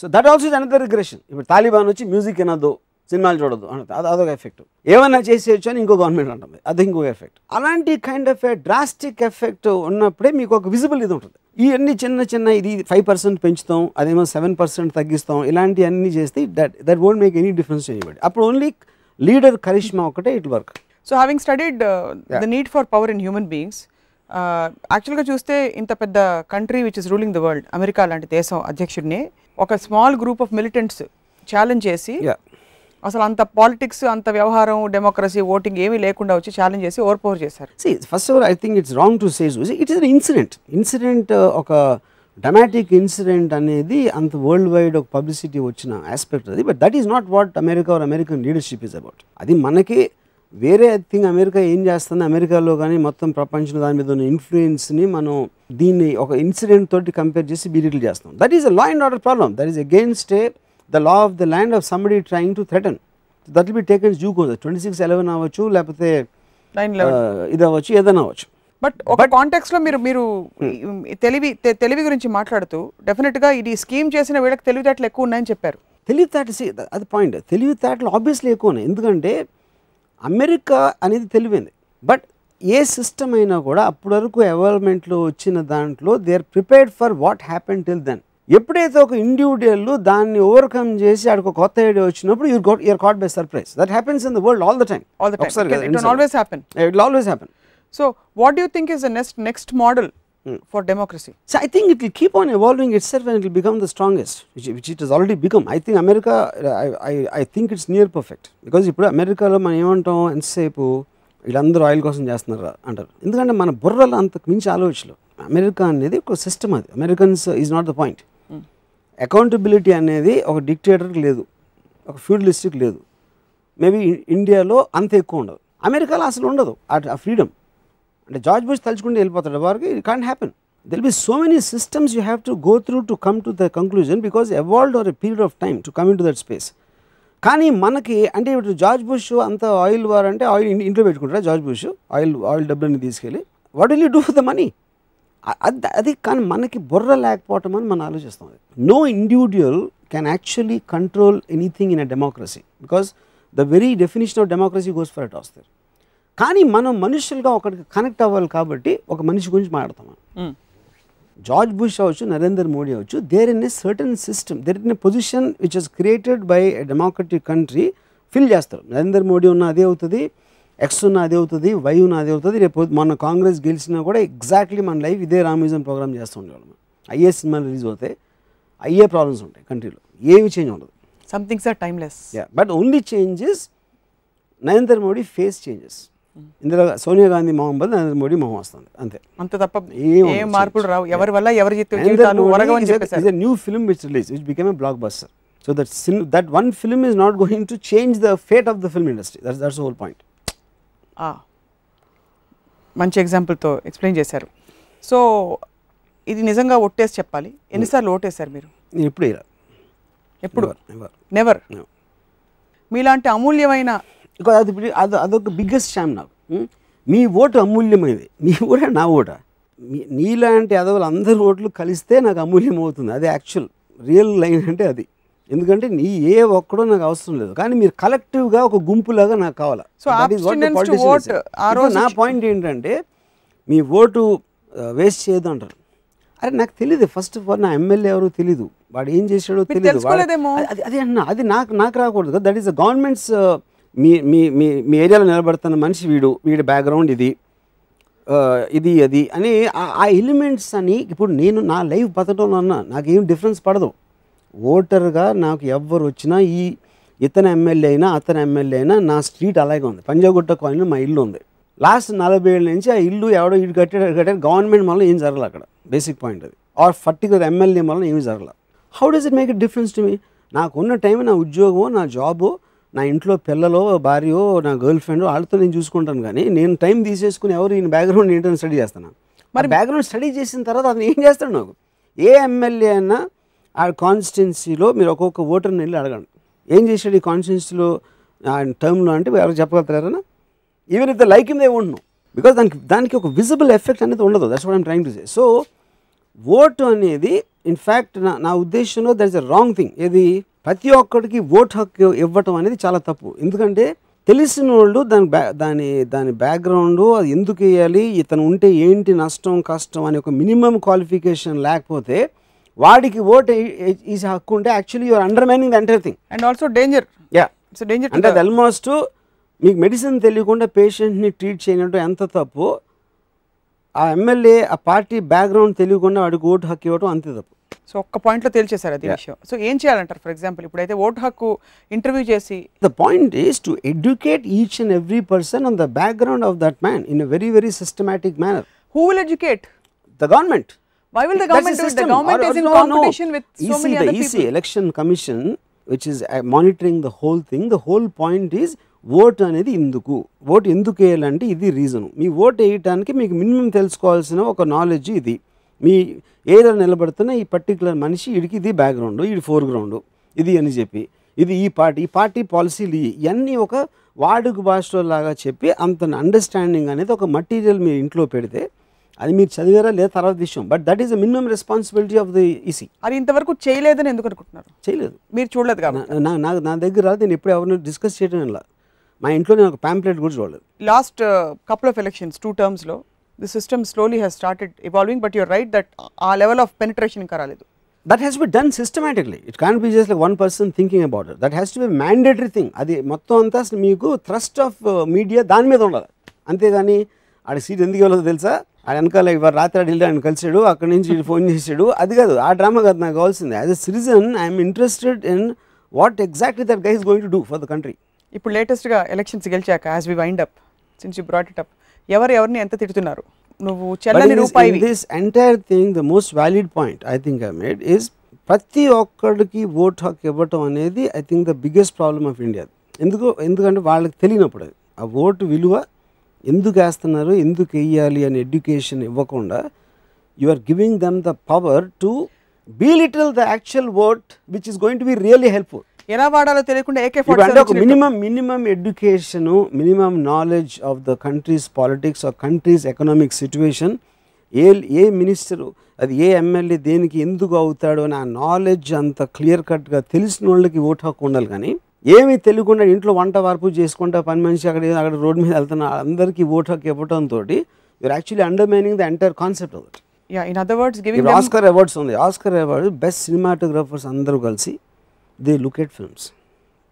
so that also is another regression ఇప్పుడు తాలిబాన్ వచ్చి మ్యూజిక్ వినొద్దు సినిమాలు చూడదు అది అదొక ఎఫెక్ట్ ఏమైనా చేసేయచ్చు అని ఇంకో గవర్నమెంట్ ఉంటుంది అది ఇంకొక ఎఫెక్ట్ అలాంటి కైండ్ ఆఫ్ డ్రాస్టిక్ ఎఫెక్ట్ ఉన్నప్పుడే మీకు ఒక విజిబుల్ ఇది ఉంటుంది ఇవన్నీ చిన్న చిన్న ఇది ఫైవ్ పర్సెంట్ పెంచుతాం అదేమో సెవెన్ పర్సెంట్ తగ్గిస్తాం ఇలాంటివన్నీ చేస్తే that that won't make any difference చేయబడి అప్పుడు ఓన్లీ లీడర్ కరిష్మా ఒకటే it work so having studied the need for power in human beings యాక్చువల్గా చూస్తే ఇంత పెద్ద country which is ruling the world America లాంటి దేశం అధ్యక్షుడిని ఒక small group of militants challenge చేసి అసలు అంత పాలిటిక్స్ అంత వ్యవహారం డెమోక్రసీ ఓటింగ్ ఏమీ లేకుండా వచ్చి ఛాలెంజ్ చేసి ఓవర్ చేశారు చేశారు first of all I think it's wrong to say it is incident incident ఒక డ్రమాటిక్ ఇన్సిడెంట్ అనేది అంత వరల్డ్ వైడ్ ఒక పబ్లిసిటీ వచ్చిన ఆస్పెక్ట్ అది but that is not what America or American leadership is about అది మనకి వేరే థింగ్ అమెరికా ఏం చేస్తుంది అమెరికాలో కానీ మొత్తం ప్రపంచంలో దాని మీద ఉన్న ఇన్ఫ్లుయెన్స్ని మనం దీన్ని ఒక ఇన్సిడెంట్ తోటి కంపేర్ చేసి బీరికలు చేస్తాం that is a law and order problem that is against a the law of the land of somebody trying to threaten that be taken జూ కోజ్ ట్వంటీ సిక్స్ ఎలెవెన్ అవ్వచ్చు లేకపోతే ఇది అవ్వచ్చు ఏదైనా అవ్వచ్చు బట్ ఒక కాంటాక్స్ లో మీరు మీరు hmm. తెలివి తెలివి గురించి మాట్లాడుతూ డెఫినెట్ గా ఇది స్కీమ్ చేసిన వీళ్ళకి తెలివితేటలు ఎక్కువ ఉన్నాయని చెప్పారు తెలివితేటలు అది పాయింట్ తెలివితేటలు ఆబ్వియస్లీ ఎక్కువ ఉన్నాయి ఎందుకంటే అమెరికా అనేది తెలివైంది బట్ ఏ సిస్టమ్ అయినా కూడా అప్పటి వరకు అవైల్మెంట్లో వచ్చిన దాంట్లో they are prepared for what happen till then ఎప్పుడైతే ఒక ఇండివిజువల్ దాన్ని ఓవర్కమ్ చేసి ఆడికి కొత్త ఐడియా వచ్చినప్పుడు you're got you're caught by surprise that happens in the world all the time all the time always happen it always happen so what you think is the next next model for hmm. Democracy democracy. So I think it will keep on evolving itself and it will become the strongest, which, which it has already become. I think America, I, I, I think it's near ఇప్పుడు అమెరికాలో మనం ఏమంటాం ఎంతసేపు వీళ్ళందరూ oil కోసం చేస్తున్నారు అంటారు ఎందుకంటే మన బుర్రలో అంతకు మించి ఆలోచనలు అమెరికా అనేది ఒక సిస్టమ్ అది Americans is not the point accountability అనేది ఒక డిక్టేటర్కి లేదు ఒక ఫ్యూడలిస్టిక్ లేదు మేబీ ఇండియాలో అంత ఎక్కువ ఉండదు అమెరికాలో అసలు ఉండదు ఆ ఫ్రీడమ్ అంటే జార్జ్ బుష్ తలుచుకుంటే వెళ్ళిపోతాడు వారికి it can't happen there'll be so many systems you have to go through to come to the conclusion because evolved are a period of time to come in to that space కానీ మనకి అంటే ఇప్పుడు George bush అంత oil వారు అంటే oil ఇంట్లో పెట్టుకుంటారా George bush oil oil డబ్బులని తీసుకెళ్ళి what will you do for the money అది అది కానీ మనకి బుర్ర లేకపోవటం అని మనం ఆలోచిస్తాం no individual can actually control anything in a democracy because the very definition of democracy goes for at us కానీ మనం మనుషులుగా ఒకరికి కనెక్ట్ అవ్వాలి కాబట్టి ఒక మనిషి గురించి మాట్లాడతాం జార్జ్ బుష్ hmm. అవ్వచ్చు నరేంద్ర మోడీ అవ్వచ్చు there in a certain system there in a position which is created by democratic country fill చేస్తారు నరేంద్ర మోడీ ఉన్న అదే అవుతుంది ఎక్స్ ఉన్న అదే అవుతుంది వై ఉన్న అదే అవుతుంది రేపు మన కాంగ్రెస్ గెలిచినా కూడా ఎగ్జాక్ట్లీ మన లైఫ్ ఇదే రామ్యూజన్ ప్రోగ్రామ్ చేస్తూ ఉండేవాళ్ళం అయ్యే సినిమాలు రిలీజ్ అవుతాయి అయ్యే ప్రాబ్లమ్స్ ఉంటాయి కంట్రీలో ఏవి చేంజ్ ఉండదు somethings are timeless but only changes Narendra Modi face changes ఇందులో సోనియా గాంధీ మొహం బదులు నరేంద్ర మోడీ మొహం వస్తుంది అంతే అంతే తప్ప మార్పులు రావు ఎవరి వల్ల ఎవరి చెప్తే new film which release which become a blockbuster so that sin that one film is not going to change the fate of the film industry that's that's whole point మంచి ఎగ్జాంపుల్తో ఎక్స్ప్లెయిన్ చేశారు so ఇది నిజంగా ఒట్టేసి చెప్పాలి ఎన్నిసార్లు ఓటేశారు మీరు ఎప్పుడు ఎప్పుడు నెవర్ మీలాంటి అమూల్యమైన అది అది అదొక బిగ్గెస్ట్ షామ్ నాకు hmm? మీ ఓటు అమూల్యమైనది మీ ఓటే నా ఓట నీలాంటి అదవులు అందరి ఓట్లు కలిస్తే నాకు అమూల్యం అవుతుంది అది యాక్చువల్ రియల్ లైన్ అంటే అది ఎందుకంటే నీ ఏ ఒక్కడో నాకు అవసరం లేదు కానీ మీరు కలెక్టివ్గా ఒక గుంపులాగా నాకు కావాలా సో నా పాయింట్ ఏంటంటే మీ ఓటు వేస్ట్ చేయదు అంటారు అరే నాకు తెలియదు ఫస్ట్ ఆఫ్ ఆల్ నా ఎమ్మెల్యే ఎవరు తెలీదు వాడు ఏం చేశాడో తెలియదు అది అదే అన్న అది నాకు నాకు రాకూడదు దట్ ఈస్ గవర్నమెంట్స్ మీ మీ మీ మీ ఏరియాలో నిలబడుతున్న మనిషి వీడు వీడి బ్యాక్గ్రౌండ్ ఇది ఇది అది అని ఆ ఎలిమెంట్స్ అని ఇప్పుడు నేను నా లైఫ్ బతకడంలో అన్నా నాకేం డిఫరెన్స్ పడదు ఓటర్గా నాకు ఎవ్వరు వచ్చినా ఈ ఇతను ఎమ్మెల్యే అయినా అతను ఎమ్మెల్యే అయినా నా స్ట్రీట్ అలాగే ఉంది పంజాగుట్ట కాలనీ మా ఇల్లు ఉంది లాస్ట్ నలభై ఏళ్ళ నుంచి ఆ ఇల్లు ఎవడో ఇటు కట్టాడు కట్టాడు గవర్నమెంట్ వల్ల ఏం జరగలేదు అక్కడ బేసిక్ పాయింట్ అది ఆర్ పర్టికులర్ ఎమ్మెల్యే వల్ల ఏమి జరగలేదు how does it make it difference to మీ నాకున్న టైం నా ఉద్యోగం నా జాబు నా ఇంట్లో పిల్లలు భార్యో నా గర్ల్ ఫ్రెండ్ వాళ్ళతో నేను చూసుకుంటాను కానీ నేను టైం తీసేసుకుని ఎవరు ఈయన బ్యాక్గ్రౌండ్ ఏంటని స్టడీ చేస్తాను మరి బ్యాక్గ్రౌండ్ స్టడీ చేసిన తర్వాత అతను ఏం చేస్తాడు నాకు ఏ ఎమ్మెల్యే అయినా ఆ కాన్స్టిట్యున్సీలో మీరు ఒక్కొక్క ఓటర్ని వెళ్ళి అడగండి ఏం చేశాడు ఈ కాన్స్టిట్యున్సీలో ఆయన టర్మ్లో అంటే ఎవరు చెప్పగలుగుతారా even if the like I'm they ఉంటున్నాం బికాజ్ దానికి దానికి ఒక విజిబుల్ ఎఫెక్ట్ అనేది ఉండదు that's what I'm trying to say so vote అనేది ఇన్ఫ్యాక్ట్ నా నా ఉద్దేశంలో that is a wrong thing ఏది ప్రతి ఒక్కడికి ఓట్ హక్కు ఇవ్వటం అనేది చాలా తప్పు ఎందుకంటే తెలిసిన వాళ్ళు దాని బ్యా దాని దాని బ్యాక్గ్రౌండ్ అది ఎందుకు వేయాలి ఇతను ఉంటే ఏంటి నష్టం కష్టం అనే ఒక మినిమం క్వాలిఫికేషన్ లేకపోతే వాడికి ఓట్ ఈసీ హక్కు ఉంటే actually your undermining the entire thing and also danger yeah danger అంటే అది ఆల్మోస్ట్ మీకు మెడిసిన్ తెలియకుండా పేషెంట్ని ట్రీట్ చేయడం ఎంత తప్పు ఆ ఎమ్మెల్యే ఆ పార్టీ బ్యాక్గ్రౌండ్ తెలియకుండా వాడికి ఓటు హక్కు ఇవ్వడం అంతే తప్పు సో ఒక్క పాయింట్లో తేల్చేశారు అది విషయం సో ఏం చేయాలంటారు ఫర్ ఎగ్జాంపుల్ ఇప్పుడైతే ఓటు హక్కు ఇంటర్వ్యూ చేసి the point is to educate each and every person on the background of that man in a very very systematic manner who will educate the government Why will the government do it? The government or, is in no, competition no. with so EC, many the other EC people. Election Commission, which is uh, monitoring the whole thing, the whole point is vote అనేది ఎందుకు vote ఎందుకు వేయాలంటే ఇది reason మీ vote వేయటానికి మీకు minimum తెలుసుకోవాల్సిన ఒక knowledge ఇది మీ ఏదో నిలబడుతున్న ఈ పర్టికులర్ మనిషి వీడికి ఇది బ్యాక్గ్రౌండ్ ఇది ఫోర్గ్రౌండ్ ఇది అని చెప్పి ఇది ఈ పార్టీ ఈ పార్టీ పాలసీలు ఇవన్నీ ఒక వాడుకు భాషలో లాగా చెప్పి అంత అండర్స్టాండింగ్ అనేది ఒక మటీరియల్ మీరు ఇంట్లో పెడితే అది మీరు చదివారా లేదా తర్వాత విషయం but that is the minimum responsibility of the EC అది ఇంతవరకు చేయలేదని ఎందుకు అనుకుంటున్నారు చేయలేదు మీరు చూడలేదు నా నా దగ్గర నేను ఎప్పుడు ఎవరిని డిస్కస్ చేయడం ఇలా మా ఇంట్లో నేను ఒక ప్యాంప్లెట్ కూడా చూడలేదు last couple of elections two టర్మ్స్లో the system slowly has started evolving but your right that a level of penetration రాలేదు that has be done systematically it can be just like one person thinking about that has to be mandatory thing అది మొత్తం అంతా మీకు thrust of media దాని మీద ఉండాలి అంతేగాని ఆడ సీట్ ఎందుకు ఇవ్వలేదో తెలుసా ఆడ వెనకాల ఇవాళ రాత్రి ఆడ వెళ్ళి ఆయన కలిసాడు అక్కడి నుంచి ఫోన్ చేసాడు అది కాదు ఆ డ్రామా కాదు నాకు కావాల్సింది as a citizen I'm interested in what exactly that guys going to do for the country ఇప్పుడు లేటెస్ట్గా ఎలక్షన్స్ గెలిచాక as we wind up since you brought it up ఎవరు ఎవరిని ఎంత తిడుతున్నారు నువ్వు చెల్లని రూపాయి this entire thing the most valid point I think I made is ప్రతి ఒక్కడికి ఓట్ హక్ ఇవ్వటం అనేది I think the biggest problem of India ఎందుకు ఎందుకంటే వాళ్ళకి తెలియనప్పుడు ఆ ఓటు విలువ ఎందుకు వేస్తున్నారు ఎందుకు వేయాలి అని ఎడ్యుకేషన్ ఇవ్వకుండా you are giving them the power to belittle the actual vote which is going to be really helpful ఎలా వాడాలో తెలియకుండా ఏకే అంటే ఒక minimum minimum education minimum knowledge of the countries politics of countries economic situation ఏ ఏ minister అది ఏ ఎమ్మెల్యే దేనికి ఎందుకు అవుతాడు అని ఆ నాలెడ్జ్ అంత క్లియర్ కట్గా తెలిసిన వాళ్ళకి ఓట్ హక్కు ఉండాలి కానీ ఏమీ తెలియకుండా ఇంట్లో వంట వార్పు చేసుకుంటా పని మనిషి అక్కడ అక్కడ రోడ్డు మీద వెళ్తున్నా అందరికీ ఓట్ హక్కు ఇవ్వడంతో you're actually undermining the entire concept of in other Oscar awards ఉంది ఆస్కర్ అవార్డ్స్ బెస్ట్ సినిమాటోగ్రాఫర్స్ అందరూ కలిసి ది లుకేట్ ఫిల్మ్స్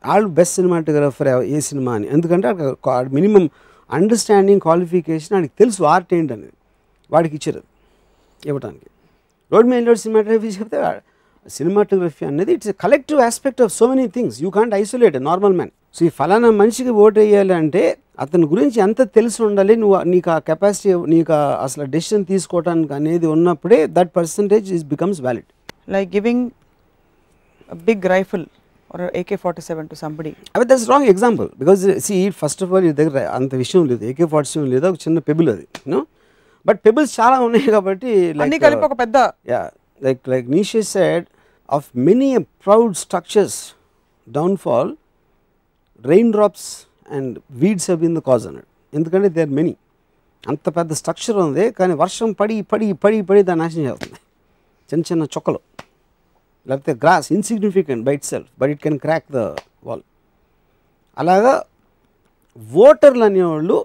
వాళ్ళు బెస్ట్ సినిమాటోగ్రాఫర్ ఏ సినిమా అని ఎందుకంటే మినిమం అండర్స్టాండింగ్ క్వాలిఫికేషన్ వాడికి తెలుసు ఆర్ట్ ఏంటనేది వాడికి ఇచ్చారు ఇవ్వడానికి రోడ్ మెయిన్ రోడ్ సినిమాటోగ్రఫీ చెప్తే సినిమాటోగ్రఫీ అనేది it's a collective aspect of so many things you can't isolate normal man so ఈ ఫలానా మనిషికి ఓటు వేయాలి అంటే అతని గురించి ఎంత తెలిసి ఉండాలి నువ్వు నీకు ఆ కెపాసిటీ నీకు అసలు డెసిషన్ తీసుకోవడానికి అనేది ఉన్నప్పుడే that percentage is becomes valid like giving big rifle rifle or AK-47 to somebody. I mean, that's wrong example because uh, see, first of దగ్గర అంత విషయం లేదు AK-47 లేదా ఒక చిన్న పెబుల్ అది నో బట్ పెబుల్స్ చాలా ఉన్నాయి కాబట్టి అన్ని కలిపి ఒక పెద్ద yeah like like Nietzsche said of many proud structures downfall rain drops and weeds have been the cause అన్నాడు ఎందుకంటే దే ఆర్ మెనీ అంత పెద్ద స్ట్రక్చర్ ఉంది కానీ వర్షం పడి పడి పడి పడి దాన్ని నాశనం చేస్తుంది చిన్న చిన్న చొక్కలు లేకపోతే grass insignificant by itself but it can crack the wall అలాగా ఓటర్లు అనేవాళ్ళు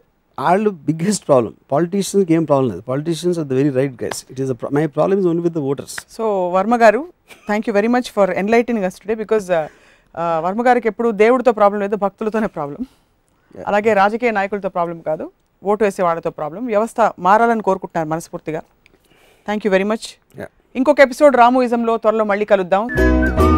వాళ్ళు బిగ్గెస్ట్ ప్రాబ్లమ్ పాలిటీషియన్స్కి ఏం ప్రాబ్లం లేదు politicians are the very right guys it is my problem is only with the voters so Varma గారు thank you very much for enlightening us today because Varma గారికి ఎప్పుడు దేవుడితో ప్రాబ్లం లేదు భక్తులతోనే ప్రాబ్లం అలాగే రాజకీయ నాయకులతో ప్రాబ్లం కాదు ఓటు వేసే వాళ్ళతో ప్రాబ్లం వ్యవస్థ మారాలని కోరుకుంటున్నారు మనస్ఫూర్తిగా thank you very much yeah ఇంకొక ఎపిసోడ్ రామోయిజంలో త్వరలో మళ్ళీ కలుద్దాం